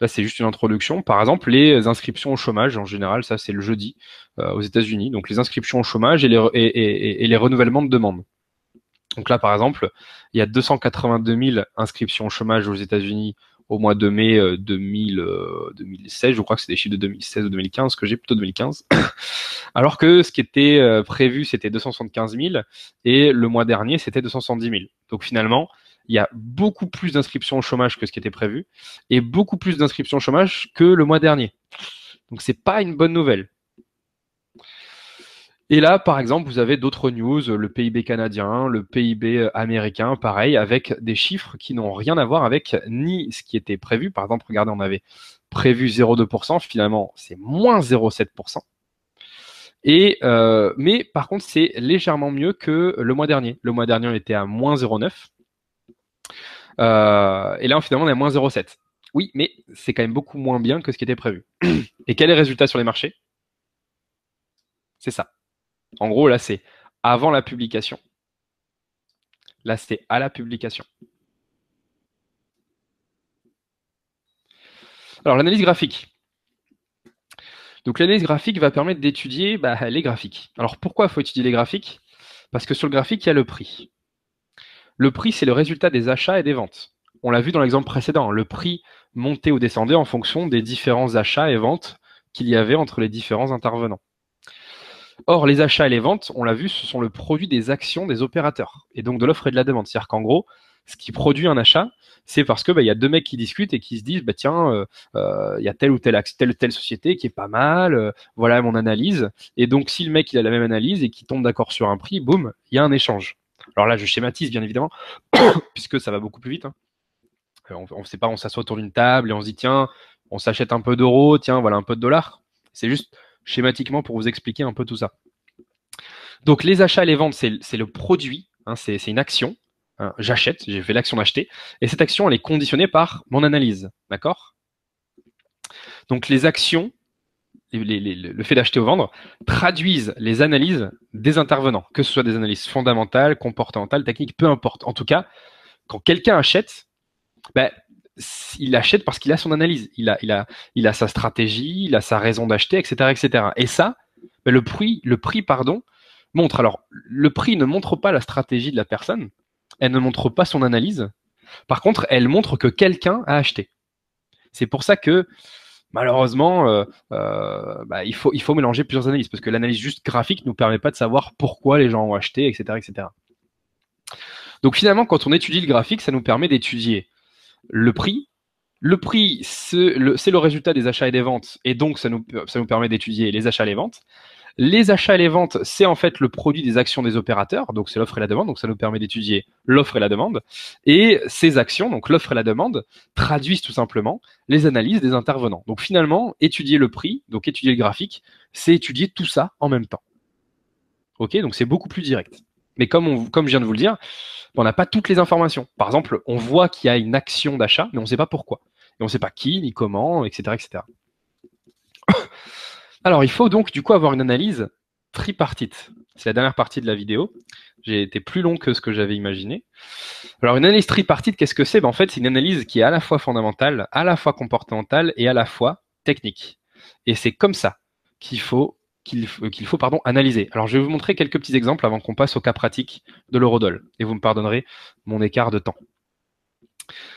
Là, c'est juste une introduction. Par exemple, les inscriptions au chômage, en général, ça, c'est le jeudi euh, aux États-Unis. Donc, les inscriptions au chômage et les, et les renouvellements de demandes. Donc là, par exemple, il y a 282 000 inscriptions au chômage aux États-Unis au mois de mai 2016, euh, euh, je crois que c'est des chiffres de 2016 ou 2015, que j'ai plutôt 2015, alors que ce qui était euh, prévu, c'était 275 000, et le mois dernier, c'était 270 000. Donc finalement, il y a beaucoup plus d'inscriptions au chômage que ce qui était prévu, et beaucoup plus d'inscriptions au chômage que le mois dernier. Donc c'est pas une bonne nouvelle. Et là, par exemple, vous avez d'autres news, le PIB canadien, le PIB euh, américain, pareil, avec des chiffres qui n'ont rien à voir avec ni ce qui était prévu. Par exemple, regardez, on avait prévu 0,2%, finalement, c'est moins 0,7%. Et euh, mais par contre, c'est légèrement mieux que le mois dernier. Le mois dernier, on était à moins 0,9. Euh, et là, finalement, on est à moins 0,7. Oui, mais c'est quand même beaucoup moins bien que ce qui était prévu. Et quel est le résultat sur les marchés C'est ça. En gros, là, c'est avant la publication. Là, c'est à la publication. Alors, l'analyse graphique. Donc, l'analyse graphique va permettre d'étudier bah, les graphiques. Alors, pourquoi il faut étudier les graphiques Parce que sur le graphique, il y a le prix. Le prix, c'est le résultat des achats et des ventes. On l'a vu dans l'exemple précédent, le prix montait ou descendait en fonction des différents achats et ventes qu'il y avait entre les différents intervenants. Or, les achats et les ventes, on l'a vu, ce sont le produit des actions des opérateurs et donc de l'offre et de la demande. C'est-à-dire qu'en gros, ce qui produit un achat, c'est parce que bah, il y a deux mecs qui discutent et qui se disent bah tiens, euh, euh, il y a telle ou telle société qui est pas mal, euh, voilà mon analyse. Et donc si le mec il a la même analyse et qu'il tombe d'accord sur un prix, boum, il y a un échange. Alors là, je schématise bien évidemment, puisque ça va beaucoup plus vite. Hein. On, ne sait pas, on s'assoit autour d'une table et on se dit tiens, on s'achète un peu d'euros, tiens voilà un peu de dollars. C'est juste schématiquement pour vous expliquer un peu tout ça. Donc les achats et les ventes, c'est le produit, hein, c'est une action. Hein. J'achète, j'ai fait l'action d'acheter. Et cette action, elle est conditionnée par mon analyse. D'accord Donc les actions, le fait d'acheter ou vendre, traduisent les analyses des intervenants, que ce soit des analyses fondamentales, comportementales, techniques, peu importe. En tout cas, quand quelqu'un achète, ben, il achète parce qu'il a son analyse, il a, il a, il a sa stratégie, il a sa raison d'acheter, etc., etc. Et ça, ben, le prix, le prix, pardon, montre. Alors, le prix ne montre pas la stratégie de la personne, elle ne montre pas son analyse. Par contre, elle montre que quelqu'un a acheté. C'est pour ça que malheureusement, euh, euh, ben, il, faut, il faut mélanger plusieurs analyses parce que l'analyse juste graphique ne nous permet pas de savoir pourquoi les gens ont acheté, etc., etc. Donc finalement, quand on étudie le graphique, ça nous permet d'étudier le prix. Le prix, c'est le, résultat des achats et des ventes, et donc ça nous, ça nous permet d'étudier les achats et les ventes. Les achats et les ventes, c'est en fait le produit des actions des opérateurs, donc c'est l'offre et la demande, donc ça nous permet d'étudier l'offre et la demande. Et ces actions, donc l'offre et la demande, traduisent tout simplement les analyses des intervenants. Donc finalement, étudier le prix, donc étudier le graphique, c'est étudier tout ça en même temps. Ok, donc c'est beaucoup plus direct. Mais comme, je viens de vous le dire, on n'a pas toutes les informations. Par exemple, on voit qu'il y a une action d'achat, mais on ne sait pas pourquoi. Et on ne sait pas qui, ni comment, etc. etc. Alors, il faut donc du coup avoir une analyse tripartite. C'est la dernière partie de la vidéo. J'ai été plus long que ce que j'avais imaginé. Alors, une analyse tripartite, qu'est-ce que c'est ben, En fait, c'est une analyse qui est à la fois fondamentale, à la fois comportementale et à la fois technique. Et c'est comme ça qu'il faut euh, qu'il faut pardon, analyser. Alors, je vais vous montrer quelques petits exemples avant qu'on passe au cas pratique de l'eurodol. Et vous me pardonnerez mon écart de temps.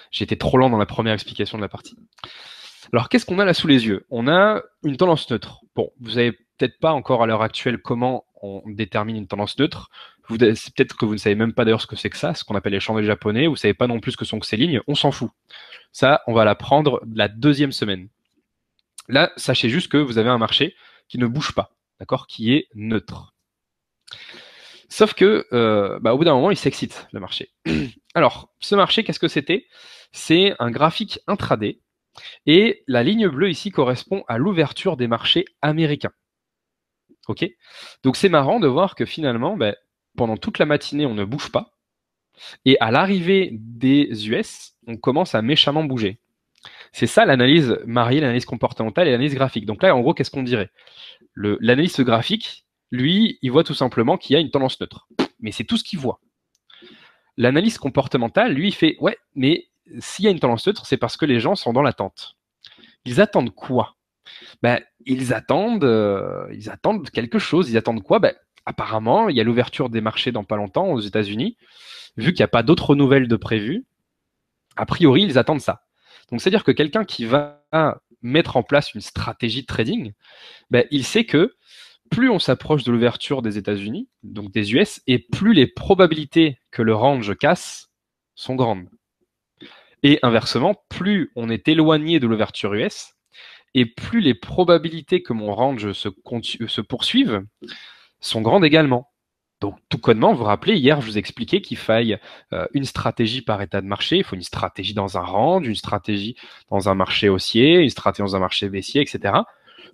J'étais trop lent dans la première explication de la partie. Alors, qu'est-ce qu'on a là sous les yeux On a une tendance neutre. Bon, vous savez peut-être pas encore à l'heure actuelle comment on détermine une tendance neutre. peut-être que vous ne savez même pas d'ailleurs ce que c'est que ça, ce qu'on appelle les chandelles japonais. Vous savez pas non plus ce que sont que ces lignes. On s'en fout. Ça, on va l'apprendre la deuxième semaine. Là, sachez juste que vous avez un marché qui ne bouge pas, d'accord, qui est neutre. Sauf que, euh, bah, au bout d'un moment, il s'excite, le marché. Alors, ce marché, qu'est-ce que c'était C'est un graphique intraday, et la ligne bleue ici correspond à l'ouverture des marchés américains. Ok Donc c'est marrant de voir que finalement, ben, pendant toute la matinée, on ne bouge pas. Et à l'arrivée des US, on commence à méchamment bouger. C'est ça l'analyse mariée, l'analyse comportementale et l'analyse graphique. Donc là, en gros, qu'est-ce qu'on dirait L'analyse graphique, lui, il voit tout simplement qu'il y a une tendance neutre. Mais c'est tout ce qu'il voit. L'analyse comportementale, lui, il fait ouais, mais s'il y a une tendance neutre, c'est parce que les gens sont dans l'attente. Ils attendent quoi ben, ils attendent, euh, ils attendent quelque chose. Ils attendent quoi ben, apparemment, il y a l'ouverture des marchés dans pas longtemps aux États-Unis. Vu qu'il n'y a pas d'autres nouvelles de prévues, a priori, ils attendent ça. Donc, c'est-à-dire que quelqu'un qui va mettre en place une stratégie de trading, ben, il sait que plus on s'approche de l'ouverture des États-Unis, donc des US, et plus les probabilités que le range casse sont grandes. Et inversement, plus on est éloigné de l'ouverture US, et plus les probabilités que mon range se poursuive sont grandes également. Donc tout connement, vous vous rappelez, hier je vous expliquais qu'il faille euh, une stratégie par état de marché, il faut une stratégie dans un range, une stratégie dans un marché haussier, une stratégie dans un marché baissier, etc. Ben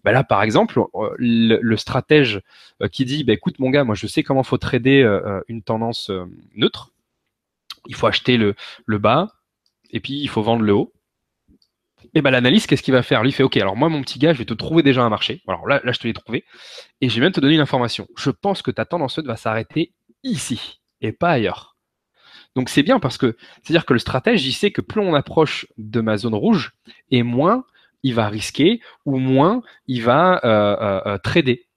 bah là, par exemple, euh, le, stratège euh, qui dit, ben écoute mon gars, moi je sais comment faut trader une tendance neutre, il faut acheter le bas et puis il faut vendre le haut. Et eh ben l'analyste, qu'est-ce qu'il va faire Lui fait OK, alors moi mon petit gars, je vais te trouver déjà un marché. Alors là, là je te l'ai trouvé et je vais même te donner une information. Je pense que ta tendance va s'arrêter ici et pas ailleurs. Donc c'est bien parce que c'est-à-dire que le stratège, il sait que plus on approche de ma zone rouge et moins il va risquer ou moins il va euh, euh, euh, trader.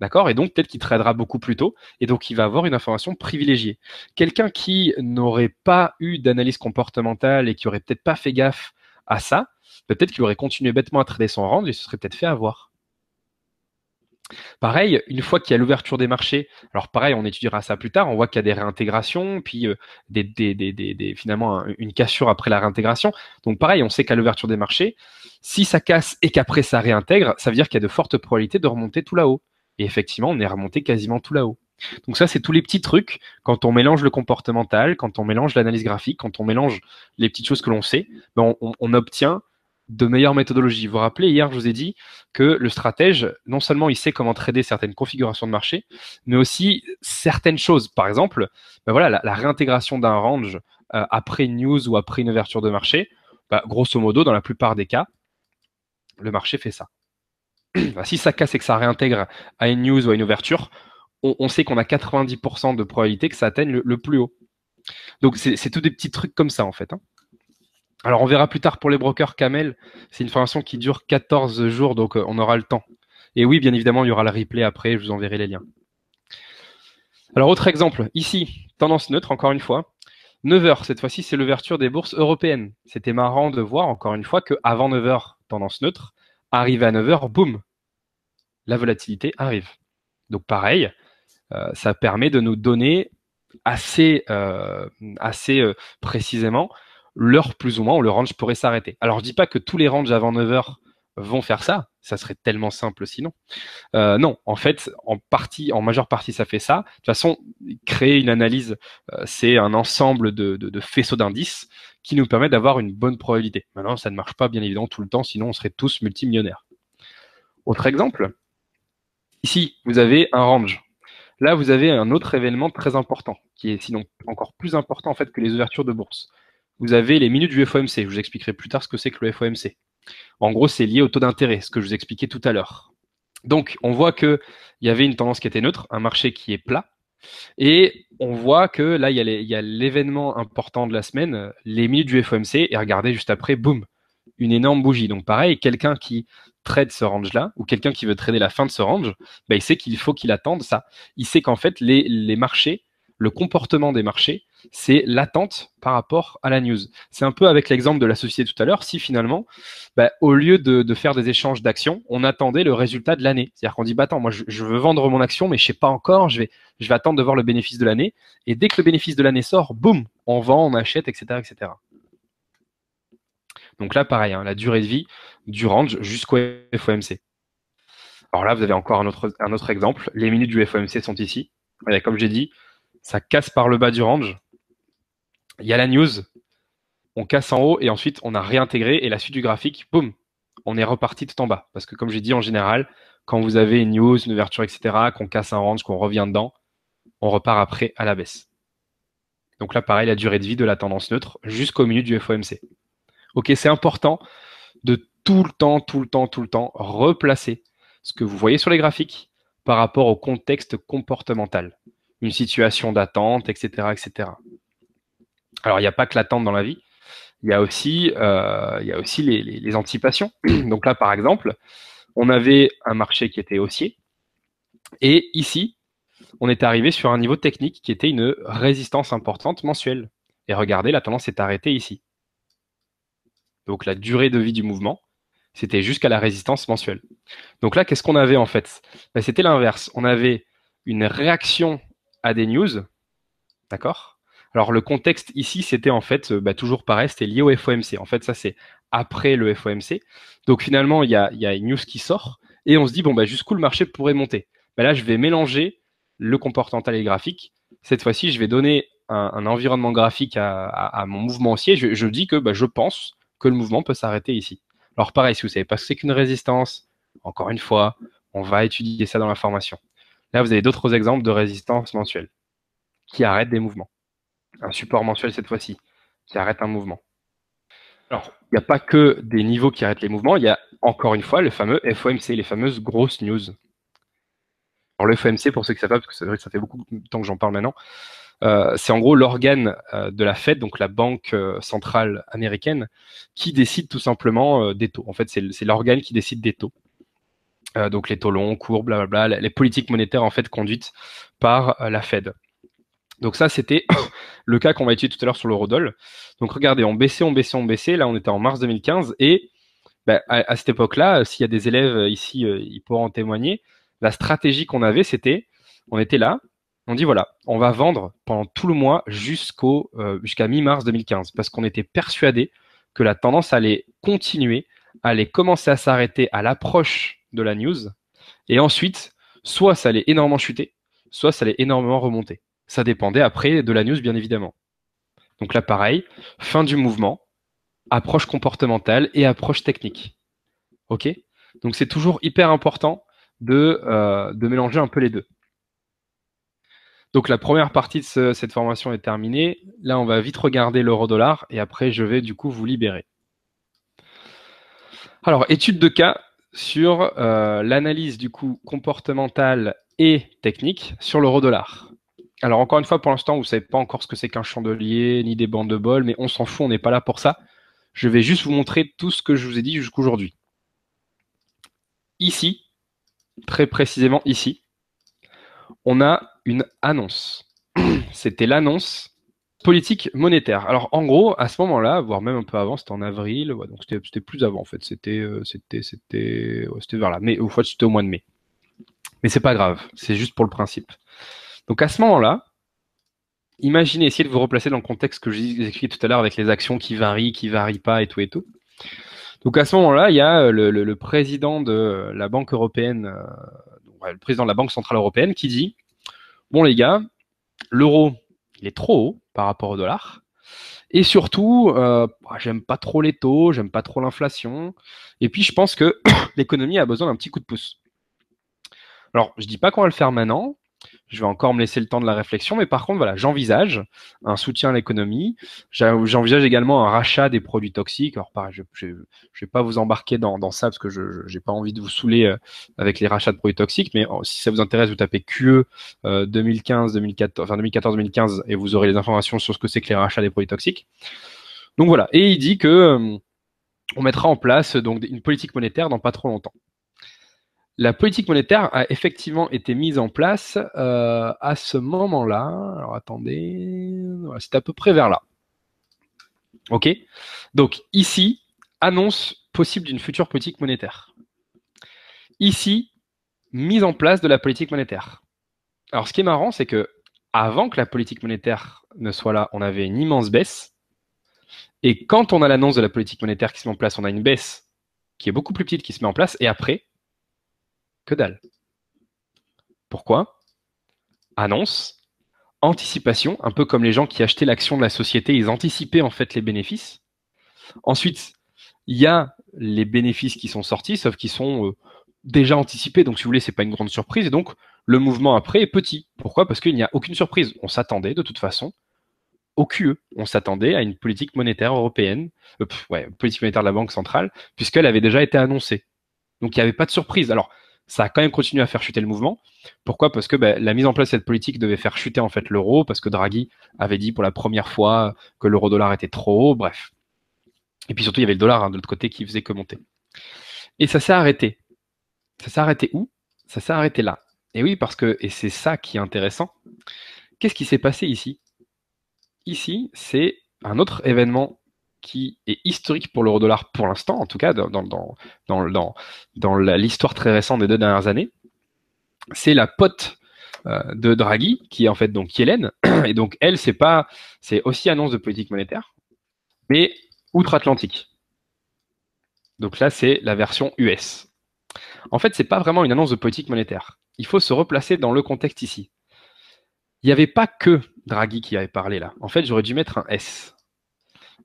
D'accord Et donc, peut-être qu'il tradera beaucoup plus tôt. Et donc, il va avoir une information privilégiée. Quelqu'un qui n'aurait pas eu d'analyse comportementale et qui aurait peut-être pas fait gaffe à ça, peut-être qu'il aurait continué bêtement à trader son rendre et ce serait peut-être fait avoir. Pareil, une fois qu'il y a l'ouverture des marchés, alors pareil, on étudiera ça plus tard, on voit qu'il y a des réintégrations, puis euh, des, finalement une cassure après la réintégration. Donc pareil, on sait qu'à l'ouverture des marchés, si ça casse et qu'après ça réintègre, ça veut dire qu'il y a de fortes probabilités de remonter tout là-haut. Et effectivement, on est remonté quasiment tout là-haut. Donc ça, c'est tous les petits trucs quand on mélange le comportemental, quand on mélange l'analyse graphique, quand on mélange les petites choses que l'on sait, ben on obtient de meilleures méthodologies. Vous vous rappelez, hier, je vous ai dit que le stratège, non seulement il sait comment trader certaines configurations de marché, mais aussi certaines choses. Par exemple, ben voilà, la, réintégration d'un range euh, après une news ou après une ouverture de marché, ben, grosso modo, dans la plupart des cas, le marché fait ça. Ben, si ça casse et que ça réintègre à une news ou à une ouverture, on, sait qu'on a 90% de probabilité que ça atteigne le, plus haut. Donc, c'est tous des petits trucs comme ça, en fait. Hein. Alors on verra plus tard pour les brokers Camel, c'est une formation qui dure 14 jours, donc euh, on aura le temps. Et oui, bien évidemment, il y aura le replay après, je vous enverrai les liens. Alors autre exemple, ici, tendance neutre, encore une fois. 9h, cette fois-ci, c'est l'ouverture des bourses européennes. C'était marrant de voir, encore une fois, qu'avant 9h, tendance neutre, arrivé à 9h, boum, la volatilité arrive. Donc pareil, euh, ça permet de nous donner assez, euh, assez précisément l'heure plus ou moins où le range pourrait s'arrêter. Alors je dis pas que tous les ranges avant 9 heures vont faire ça, ça serait tellement simple sinon. Euh, non, en fait, en partie, en majeure partie, ça fait ça. De toute façon, créer une analyse, euh, c'est un ensemble de, faisceaux d'indices qui nous permet d'avoir une bonne probabilité. Maintenant, ça ne marche pas bien évidemment tout le temps, sinon on serait tous multimillionnaires. Autre exemple, ici, vous avez un range. Là, vous avez un autre événement très important, qui est sinon encore plus important en fait que les ouvertures de bourse vous avez les minutes du FOMC. Je vous expliquerai plus tard ce que c'est que le FOMC. En gros, c'est lié au taux d'intérêt, ce que je vous expliquais tout à l'heure. Donc, on voit qu'il y avait une tendance qui était neutre, un marché qui est plat. Et on voit que là, il y a l'événement important de la semaine, les minutes du FOMC. Et regardez, juste après, boum, une énorme bougie. Donc, pareil, quelqu'un qui trade ce range-là, ou quelqu'un qui veut trader la fin de ce range, ben, il sait qu'il faut qu'il attende ça. Il sait qu'en fait, les marchés le comportement des marchés, c'est l'attente par rapport à la news. C'est un peu avec l'exemple de la société tout à l'heure, si finalement, bah, au lieu de, faire des échanges d'actions, on attendait le résultat de l'année. C'est-à-dire qu'on dit, bah attends, moi je, veux vendre mon action, mais je sais pas encore, je vais, je vais attendre de voir le bénéfice de l'année. Et dès que le bénéfice de l'année sort, boum, on vend, on achète, etc. etc. Donc là, pareil, hein, la durée de vie du range jusqu'au FOMC. Alors là, vous avez encore un autre, un autre exemple. Les minutes du FOMC sont ici. comme j'ai dit, ça casse par le bas du range. Il y a la news, on casse en haut et ensuite on a réintégré et la suite du graphique, boum, on est reparti tout en bas. Parce que comme j'ai dit en général, quand vous avez une news, une ouverture, etc., qu'on casse un range, qu'on revient dedans, on repart après à la baisse. Donc là, pareil, la durée de vie de la tendance neutre jusqu'au milieu du FOMC. Ok, c'est important de tout le temps, tout le temps, tout le temps replacer ce que vous voyez sur les graphiques par rapport au contexte comportemental une situation d'attente, etc., etc. Alors, il n'y a pas que l'attente dans la vie. Il y a aussi, euh, il y a aussi les, anticipations. Donc là, par exemple, on avait un marché qui était haussier. Et ici, on est arrivé sur un niveau technique qui était une résistance importante mensuelle. Et regardez, la tendance est arrêtée ici. Donc la durée de vie du mouvement, c'était jusqu'à la résistance mensuelle. Donc là, qu'est-ce qu'on avait en fait ben, C'était l'inverse. On avait une réaction à des news. D'accord Alors, le contexte ici, c'était en fait euh, bah, toujours pareil, c'était lié au FOMC. En fait, ça, c'est après le FOMC. Donc, finalement, il y a, une news qui sort et on se dit, bon, bah, jusqu'où le marché pourrait monter bah, Là, je vais mélanger le comportemental et le graphique. Cette fois-ci, je vais donner un, environnement graphique à, mon mouvement haussier. Je, je dis que bah, je pense que le mouvement peut s'arrêter ici. Alors pareil, si vous savez pas ce que c'est qu'une résistance, encore une fois, on va étudier ça dans la formation. Là, vous avez d'autres exemples de résistance mensuelle qui arrête des mouvements. Un support mensuel cette fois-ci qui arrête un mouvement. Alors, il n'y a pas que des niveaux qui arrêtent les mouvements, il y a encore une fois le fameux FOMC, les fameuses grosses news. Alors le FOMC, pour ceux qui ne savent pas, parce que c'est vrai que ça fait beaucoup de temps que j'en parle maintenant, euh, c'est en gros l'organe euh, de la Fed, donc la banque euh, centrale américaine, qui décide tout simplement des taux. En fait, c'est l'organe qui décide des taux. Euh, donc les taux longs, courbes, blablabla, les politiques monétaires en fait conduites par euh, la Fed. Donc ça, c'était le cas qu'on va étudier tout à l'heure sur l'eurodoll. Donc regardez, on baissait, on baissait, on baissait. Là, on était en mars 2015 et ben, à, cette époque-là, euh, s'il y a des élèves ici, ils pourront en témoigner. La stratégie qu'on avait, c'était, on était là, on dit voilà, on va vendre pendant tout le mois jusqu'au jusqu'à mi-mars 2015 parce qu'on était persuadé que la tendance allait continuer, allait commencer à s'arrêter à l'approche de la news. Et ensuite, soit ça allait énormément chuter, soit ça allait énormément remonter. Ça dépendait après de la news, bien évidemment. Donc là, pareil, fin du mouvement, approche comportementale et approche technique. OK Donc c'est toujours hyper important de, euh, de, mélanger un peu les deux. Donc la première partie de cette formation est terminée. Là, on va vite regarder l'euro-dollar et après, je vais du coup vous libérer. Alors, étude de cas, sur euh, l'analyse du coût comportemental et technique sur l'euro-dollar. Alors encore une fois, pour l'instant, vous ne savez pas encore ce que c'est qu'un chandelier, ni des bandes de bol, mais on s'en fout, on n'est pas là pour ça. Je vais juste vous montrer tout ce que je vous ai dit jusqu'aujourd'hui. Ici, très précisément ici, on a une annonce. C'était l'annonce politique monétaire. Alors en gros, à ce moment-là, voire même un peu avant, c'était en avril, donc c'était plus avant en fait, c'était euh, c'était c'était vers là, mais au fait c'était au mois de mai. Mais c'est pas grave, c'est juste pour le principe. Donc à ce moment-là, imaginez, essayez de vous replacer dans le contexte que j'ai expliqué tout à l'heure avec les actions qui varient, qui varient pas et tout et tout. Donc à ce moment-là, il y a euh, le, président de la Banque européenne, euh, le président de la Banque centrale européenne, qui dit bon les gars, l'euro il est trop haut, par rapport au dollar. Et surtout, euh, bah, j'aime pas trop les taux, j'aime pas trop l'inflation. Et puis, je pense que l'économie a besoin d'un petit coup de pouce. Alors, je dis pas qu'on va le faire maintenant, je vais encore me laisser le temps de la réflexion. Mais par contre, voilà, j'envisage un soutien à l'économie. J'envisage également un rachat des produits toxiques. Alors, pareil, je ne vais pas vous embarquer dans, ça parce que je n'ai pas envie de vous saouler euh, avec les rachats de produits toxiques. Mais oh, si ça vous intéresse, vous tapez QE 2015, 2014, enfin 2014, 2015 et vous aurez les informations sur ce que c'est que les rachats des produits toxiques. Donc voilà. Et il dit que euh, on mettra en place donc une politique monétaire dans pas trop longtemps. La politique monétaire a effectivement été mise en place euh, à ce moment-là. Alors attendez, c'est à peu près vers là. OK Donc ici, annonce possible d'une future politique monétaire. Ici, mise en place de la politique monétaire. Alors ce qui est marrant, c'est que avant que la politique monétaire ne soit là, on avait une immense baisse. Et quand on a l'annonce de la politique monétaire qui se met en place, on a une baisse qui est beaucoup plus petite qui se met en place. Et après, dalle. Pourquoi Annonce, anticipation, un peu comme les gens qui achetaient l'action de la société, ils anticipaient en fait les bénéfices. Ensuite, il y a les bénéfices qui sont sortis, sauf qu'ils sont euh, déjà anticipés. Donc, si vous voulez, c'est pas une grande surprise. Et donc, le mouvement après est petit. Pourquoi Parce qu'il n'y a aucune surprise. On s'attendait de toute façon au QE. On s'attendait à une politique monétaire européenne, euh, politique monétaire de la Banque centrale, puisqu'elle avait déjà été annoncée. Donc, il n'y avait pas de surprise. Alors, ça a quand même continué à faire chuter le mouvement. Pourquoi Parce que ben, la mise en place de cette politique devait faire chuter en fait l'euro, parce que Draghi avait dit pour la première fois que l'euro-dollar était trop haut, bref. Et puis surtout, il y avait le dollar hein, de l'autre côté qui faisait que monter. Et ça s'est arrêté. Ça s'est arrêté où Ça s'est arrêté là. Et oui, parce que, et c'est ça qui est intéressant, qu'est-ce qui s'est passé ici Ici, c'est un autre événement qui est historique pour l'euro-dollar pour l'instant, en tout cas dans, l'histoire très récente des deux dernières années. C'est la pote euh, de Draghi, qui est en fait donc Yellen. Et donc elle, c'est pas, c'est aussi annonce de politique monétaire, mais outre-Atlantique. Donc là, c'est la version US. En fait, c'est pas vraiment une annonce de politique monétaire. Il faut se replacer dans le contexte ici. Il n'y avait pas que Draghi qui avait parlé là. En fait, j'aurais dû mettre un S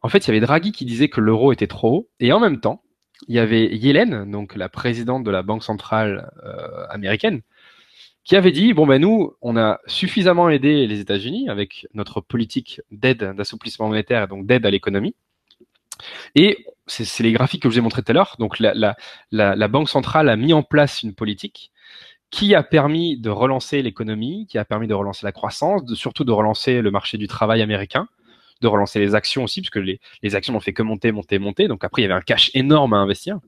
en fait, il y avait Draghi qui disait que l'euro était trop haut, et en même temps, il y avait Yellen, donc la présidente de la Banque centrale euh, américaine, qui avait dit bon ben nous, on a suffisamment aidé les États-Unis avec notre politique d'aide, d'assouplissement monétaire, et donc d'aide à l'économie. Et c'est les graphiques que je vous ai montrés tout à l'heure. Donc la, Banque centrale a mis en place une politique qui a permis de relancer l'économie, qui a permis de relancer la croissance, surtout de relancer le marché du travail américain, de relancer les actions aussi, puisque les, les actions n'ont fait que monter, monter, monter. Donc après, il y avait un cash énorme à investir.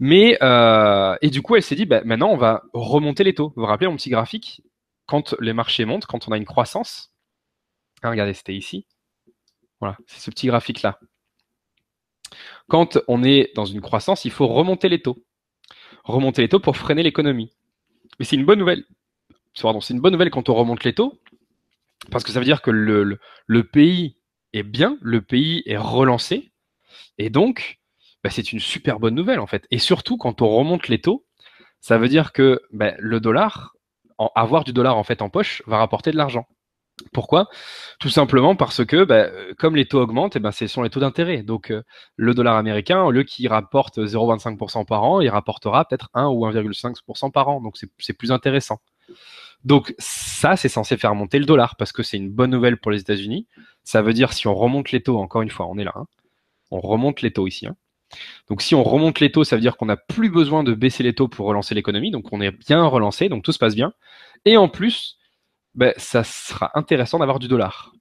Mais euh, et du coup, elle s'est dit, bah, maintenant, on va remonter les taux. Vous vous rappelez mon petit graphique Quand les marchés montent, quand on a une croissance, hein, regardez, c'était ici. Voilà, c'est ce petit graphique-là. Quand on est dans une croissance, il faut remonter les taux. Remonter les taux pour freiner l'économie. Mais c'est une bonne nouvelle. c'est une bonne nouvelle quand on remonte les taux, parce que ça veut dire que le, pays est bien, le pays est relancé, et donc bah, c'est une super bonne nouvelle en fait. Et surtout quand on remonte les taux, ça veut dire que bah, le dollar, avoir du dollar en fait en poche, va rapporter de l'argent. Pourquoi Tout simplement parce que, bah, euh, comme les taux augmentent, et eh ben, ce sont les taux d'intérêt. Donc, euh, le dollar américain, au lieu qu'il rapporte 0,25% par an, il rapportera peut-être 1 ou 1,5% par an. Donc, c'est plus intéressant. Donc ça, c'est censé faire monter le dollar parce que c'est une bonne nouvelle pour les États-Unis. Ça veut dire si on remonte les taux, encore une fois, on est là, hein, on remonte les taux ici. Hein. Donc si on remonte les taux, ça veut dire qu'on n'a plus besoin de baisser les taux pour relancer l'économie. Donc on est bien relancé, donc tout se passe bien. Et en plus, ben, ça sera intéressant d'avoir du dollar.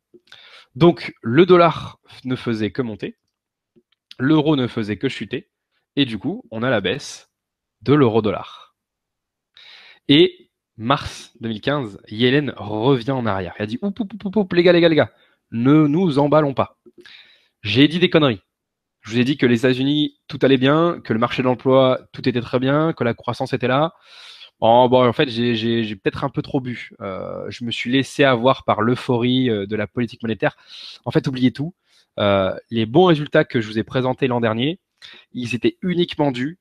Donc le dollar ne faisait que monter, l'euro ne faisait que chuter, et du coup, on a la baisse de l'euro-dollar. Et mars 2015, Yellen revient en arrière. Elle dit oup, oup, les gars, les gars, les gars, ne nous emballons pas. J'ai dit des conneries. Je vous ai dit que les États-Unis, tout allait bien, que le marché de l'emploi, tout était très bien, que la croissance était là. Oh, bon, en fait, j'ai peut-être un peu trop bu. Euh, je me suis laissé avoir par l'euphorie euh, de la politique monétaire. En fait, oubliez tout. Euh, les bons résultats que je vous ai présentés l'an dernier, ils étaient uniquement dus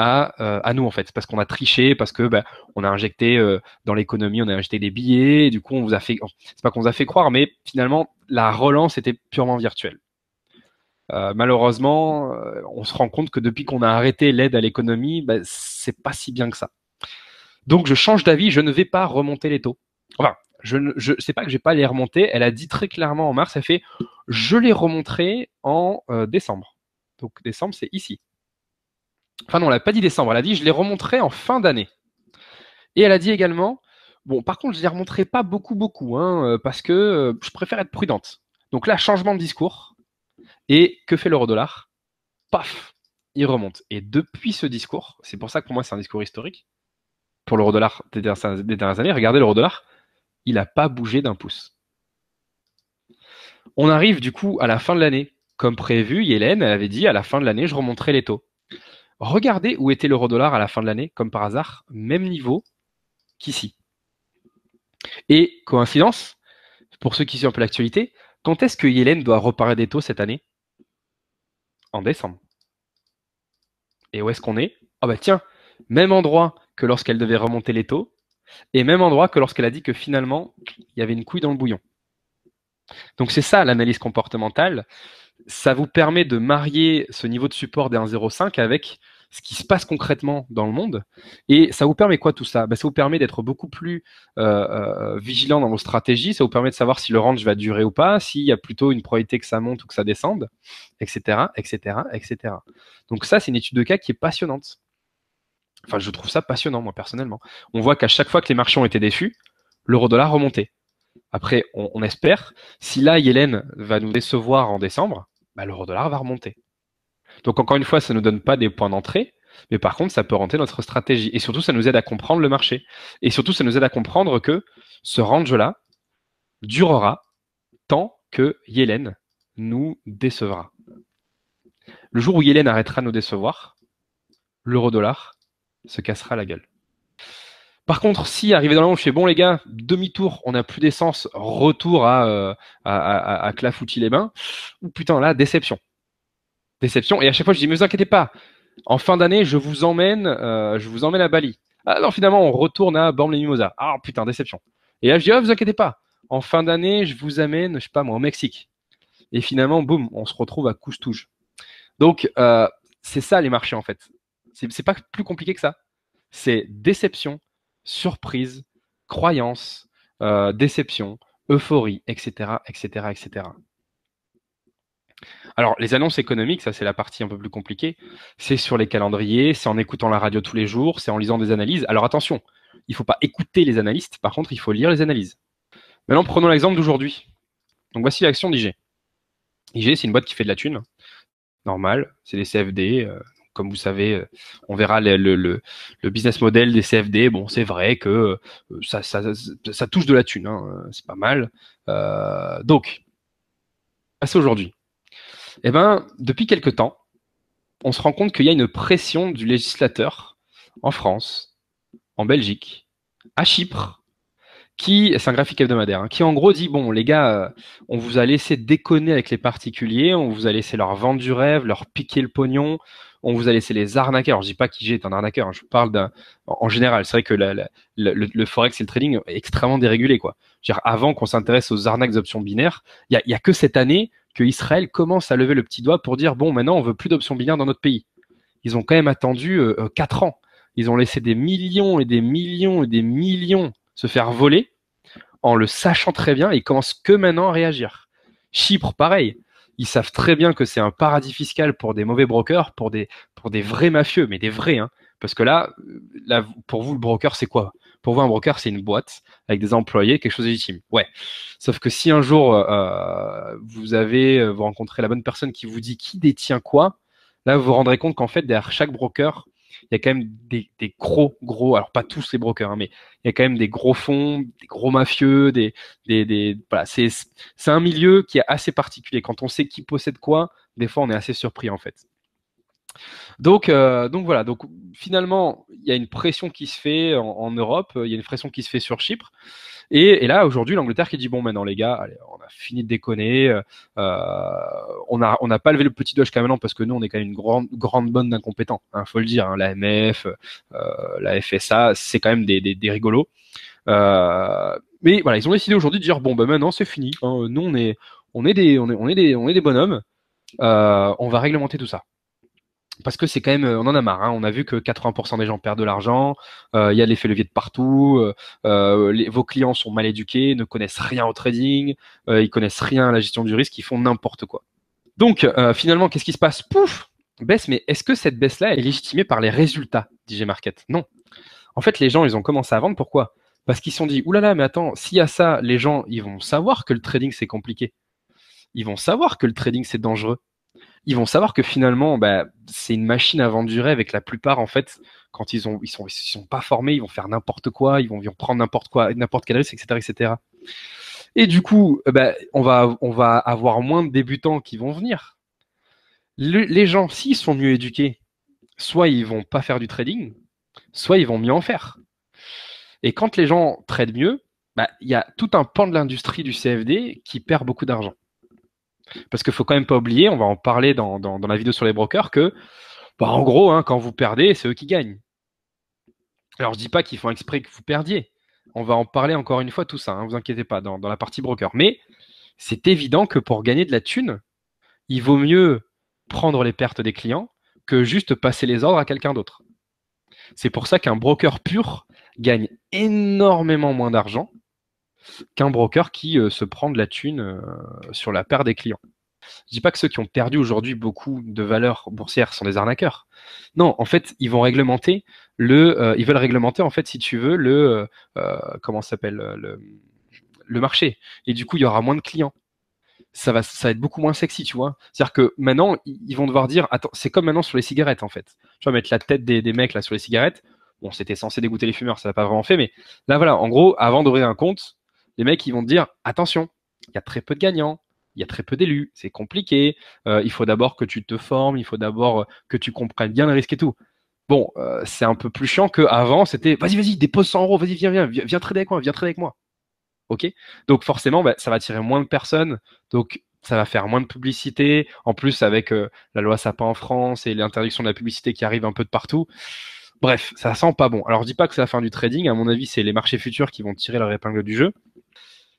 euh, à, nous en fait, parce qu'on a triché, parce que bah, on a injecté euh, dans l'économie, on a injecté des billets, du coup on vous a fait, c'est pas qu'on vous a fait croire, mais finalement la relance était purement virtuelle. Euh, malheureusement, on se rend compte que depuis qu'on a arrêté l'aide à l'économie, bah, c'est pas si bien que ça. Donc je change d'avis, je ne vais pas remonter les taux. Enfin, je ne sais pas que je vais pas les remonter. Elle a dit très clairement en mars, elle fait, je les remonterai en décembre. Donc décembre, c'est ici. Enfin non, elle n'a pas dit décembre, elle a dit je les remonterai en fin d'année. Et elle a dit également, bon par contre je ne les remonterai pas beaucoup beaucoup, hein, euh, parce que euh, je préfère être prudente. Donc là, changement de discours. Et que fait l'euro-dollar Paf, il remonte. Et depuis ce discours, c'est pour ça que pour moi c'est un discours historique, pour l'euro-dollar des, dernières années, regardez l'euro-dollar, il n'a pas bougé d'un pouce. On arrive du coup à la fin de l'année. Comme prévu, Hélène elle avait dit à la fin de l'année, je remonterai les taux. Regardez où était l'euro-dollar à la fin de l'année, comme par hasard, même niveau qu'ici. Et coïncidence, pour ceux qui suivent un peu l'actualité, quand est-ce que Yellen doit reparer des taux cette année En décembre. Et où est-ce qu'on est Ah oh bah tiens, même endroit que lorsqu'elle devait remonter les taux, et même endroit que lorsqu'elle a dit que finalement, il y avait une couille dans le bouillon. Donc c'est ça l'analyse comportementale. Ça vous permet de marier ce niveau de support des 1,05 avec ce qui se passe concrètement dans le monde. Et ça vous permet quoi tout ça ben, Ça vous permet d'être beaucoup plus euh, euh, vigilant dans vos stratégies, ça vous permet de savoir si le range va durer ou pas, s'il y a plutôt une probabilité que ça monte ou que ça descende, etc. etc., etc. Donc ça, c'est une étude de cas qui est passionnante. Enfin, je trouve ça passionnant, moi, personnellement. On voit qu'à chaque fois que les marchands ont été déçus, l'euro-dollar remontait. Après, on, espère, si là, Yellen va nous décevoir en décembre, bah, ben, l'euro-dollar va remonter. Donc encore une fois, ça ne nous donne pas des points d'entrée, mais par contre, ça peut rentrer notre stratégie. Et surtout, ça nous aide à comprendre le marché. Et surtout, ça nous aide à comprendre que ce range-là durera tant que Yellen nous décevra. Le jour où Yellen arrêtera de nous décevoir, l'euro-dollar se cassera la gueule. Par contre, si arrivé dans le je fais bon les gars, demi-tour, on n'a plus d'essence, retour à, euh, à, Clafoutis les bains, ou putain là, déception déception. Et à chaque fois, je dis, mais vous inquiétez pas, en fin d'année, je vous emmène, euh, je vous emmène à Bali. Alors ah finalement, on retourne à Borne les Ah putain, déception. Et là, je dis, oh, vous inquiétez pas, en fin d'année, je vous amène, je sais pas moi, au Mexique. Et finalement, boum, on se retrouve à Coustouge. Donc, euh, c'est ça les marchés en fait. C'est pas plus compliqué que ça. C'est déception, surprise, croyance, euh, déception, euphorie, etc., etc., etc. Alors, les annonces économiques, ça c'est la partie un peu plus compliquée. C'est sur les calendriers, c'est en écoutant la radio tous les jours, c'est en lisant des analyses. Alors attention, il ne faut pas écouter les analystes, par contre, il faut lire les analyses. Maintenant, prenons l'exemple d'aujourd'hui. Donc voici l'action d'IG. IG, c'est une boîte qui fait de la thune. Hein. Normal, c'est des CFD. Euh, comme vous savez, euh, on verra le, business model des CFD. Bon, c'est vrai que euh, ça, touche de la thune, hein, c'est pas mal. donc, assez aujourd'hui. Eh bien, depuis quelque temps, on se rend compte qu'il y a une pression du législateur en France, en Belgique, à Chypre, qui, c'est un graphique hebdomadaire, hein, qui en gros dit bon, les gars, euh, on vous a laissé déconner avec les particuliers, on vous a laissé leur vendre du rêve, leur piquer le pognon, on vous a laissé les arnaqueurs. Alors, je dis pas qui est un arnaqueur, hein, je parle d'un, en général. C'est vrai que le, forex et le trading est extrêmement dérégulé, quoi. avant qu'on s'intéresse aux arnaques d'options binaires, il y y a que cette année que Israël commence à lever le petit doigt pour dire bon, maintenant, on veut plus d'options binaires dans notre pays. Ils ont quand même attendu euh, euh, quatre ans. Ils ont laissé des millions et des millions et des millions se faire voler en le sachant très bien. Ils commencent que maintenant à réagir. Chypre, pareil. Ils savent très bien que c'est un paradis fiscal pour des mauvais brokers, pour des, pour des vrais mafieux, mais des vrais. Hein. Parce que là, euh, là, pour vous, le broker, c'est quoi pour vous, un broker, c'est une boîte avec des employés, quelque chose de légitime. Ouais. Sauf que si un jour, euh, euh, vous avez, euh, vous rencontrez la bonne personne qui vous dit qui détient quoi, là, vous vous rendrez compte qu'en fait, derrière chaque broker, il y a quand même des, gros, gros, alors pas tous les brokers, hein, mais il y a quand même des gros fonds, des gros mafieux, des, des, des voilà, c'est, c'est un milieu qui est assez particulier. Quand on sait qui possède quoi, des fois, on est assez surpris, en fait. Donc, euh, donc voilà, donc finalement, il y a une pression qui se fait en, Europe, il y a une pression qui se fait sur Chypre. Et, là, aujourd'hui, l'Angleterre qui dit bon, maintenant les gars, on a fini de déconner, euh, on n'a pas levé le petit doigt quand même parce que nous, on est quand même une grande, grande bande d'incompétents, il hein, faut le dire. Hein. la MF, euh, la FSA, c'est quand même des, rigolos. mais voilà, ils ont décidé aujourd'hui de dire bon, ben maintenant c'est fini. Hein. nous, on est, on est des, on des, on est des bonhommes. on va réglementer tout ça parce que c'est quand même, euh, on en a marre. Hein. On a vu que 80% des gens perdent de l'argent. Euh, il y a l'effet levier de partout. Euh, vos clients sont mal éduqués, ne connaissent rien au trading, euh, ils connaissent rien à la gestion du risque, ils font n'importe quoi. Donc finalement, qu'est-ce qui se passe Pouf, baisse. Mais est-ce que cette baisse-là est légitimée par les résultats d'IG Market Non. En fait, les gens, ils ont commencé à vendre. Pourquoi Parce qu'ils se sont dit, oulala, mais attends, s'il y a ça, les gens, ils vont savoir que le trading c'est compliqué. Ils vont savoir que le trading c'est dangereux ils vont savoir que finalement, bah, c'est une machine à vendre avec rêve la plupart, en fait, quand ils ont, ils sont, pas formés, ils vont faire n'importe quoi, ils vont, ils prendre n'importe quoi, n'importe quel risque, etc., etc. Et du coup, bah, on va, avoir moins de débutants qui vont venir. les gens, s'ils sont mieux éduqués, soit ils vont pas faire du trading, soit ils vont mieux en faire. Et quand les gens tradent mieux, bah, il y a tout un pan de l'industrie du CFD qui perd beaucoup d'argent. Parce qu'il faut quand même pas oublier, on va en parler dans, la vidéo sur les brokers, que bah, en gros, hein, quand vous perdez, c'est eux qui gagnent. Alors je dis pas qu'ils font exprès que vous perdiez. On va en parler encore une fois tout ça, ne hein, vous inquiétez pas, dans, dans la partie broker. Mais c'est évident que pour gagner de la thune, il vaut mieux prendre les pertes des clients que juste passer les ordres à quelqu'un d'autre. C'est pour ça qu'un broker pur gagne énormément moins d'argent qu'un broker qui euh, se prend de la thune euh, sur la paire des clients. Je dis pas que ceux qui ont perdu aujourd'hui beaucoup de valeurs boursières sont des arnaqueurs. Non, en fait, ils vont réglementer le, euh, ils veulent réglementer en fait, si tu veux, le, comment s'appelle le, le, marché. Et du coup, il y aura moins de clients. Ça va, ça va être beaucoup moins sexy, tu vois. C'est-à-dire que maintenant, ils vont devoir dire, attends, c'est comme maintenant sur les cigarettes en fait. Tu vas mettre la tête des, mecs là sur les cigarettes. Bon, c'était censé dégoûter les fumeurs, ça n'a pas vraiment fait, mais là voilà, en gros, avant d'ouvrir un compte, les mecs, ils vont dire attention, il y a très peu de gagnants, il y a très peu d'élus, c'est compliqué. Euh, il faut d'abord que tu te formes, il faut d'abord euh, que tu comprennes bien le risque et tout. Bon, euh, c'est un peu plus chiant que avant c'était vas-y, vas-y, dépose 100 euros, vas-y, viens, viens, viens, trader avec moi, viens trader avec moi. Ok Donc forcément, bah, ça va attirer moins de personnes. Donc ça va faire moins de publicité. En plus, avec la loi Sapin en France et l'interdiction de la publicité qui arrive un peu de partout. Bref, ça sent pas bon. Alors, je dis pas que c'est la fin du trading. À mon avis, c'est les marchés futurs qui vont tirer leur épingle du jeu.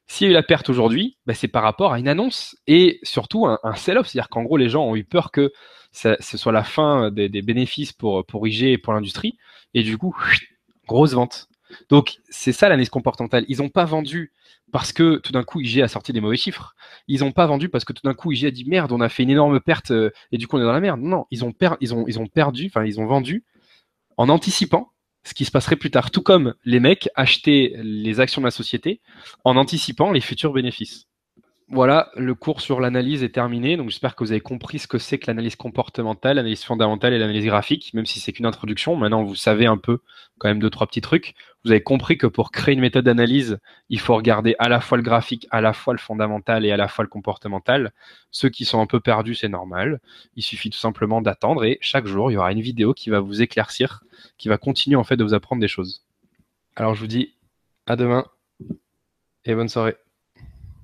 S'il y a eu la perte aujourd'hui, bah, c'est par rapport à une annonce et surtout un, sell-off. C'est-à-dire qu'en gros, les gens ont eu peur que ce soit la fin des, bénéfices pour, pour IG et pour l'industrie. Et du coup, grosse vente. Donc, c'est ça l'analyse comportementale. Ils n'ont pas vendu parce que tout d'un coup, IG a sorti des mauvais chiffres. Ils n'ont pas vendu parce que tout d'un coup, IG a dit merde, on a fait une énorme perte euh, et du coup, on est dans la merde. Non, non ils ont, ils ont, ils ont perdu, enfin, ils ont vendu en anticipant ce qui se passerait plus tard, tout comme les mecs achetaient les actions de la société en anticipant les futurs bénéfices. Voilà, le cours sur l'analyse est terminé. Donc j'espère que vous avez compris ce que c'est que l'analyse comportementale, l'analyse fondamentale et l'analyse graphique, même si c'est qu'une introduction. Maintenant, vous savez un peu quand même deux trois petits trucs. Vous avez compris que pour créer une méthode d'analyse, il faut regarder à la fois le graphique, à la fois le fondamental et à la fois le comportemental. Ceux qui sont un peu perdus, c'est normal. Il suffit tout simplement d'attendre et chaque jour, il y aura une vidéo qui va vous éclaircir, qui va continuer en fait de vous apprendre des choses. Alors je vous dis à demain et bonne soirée.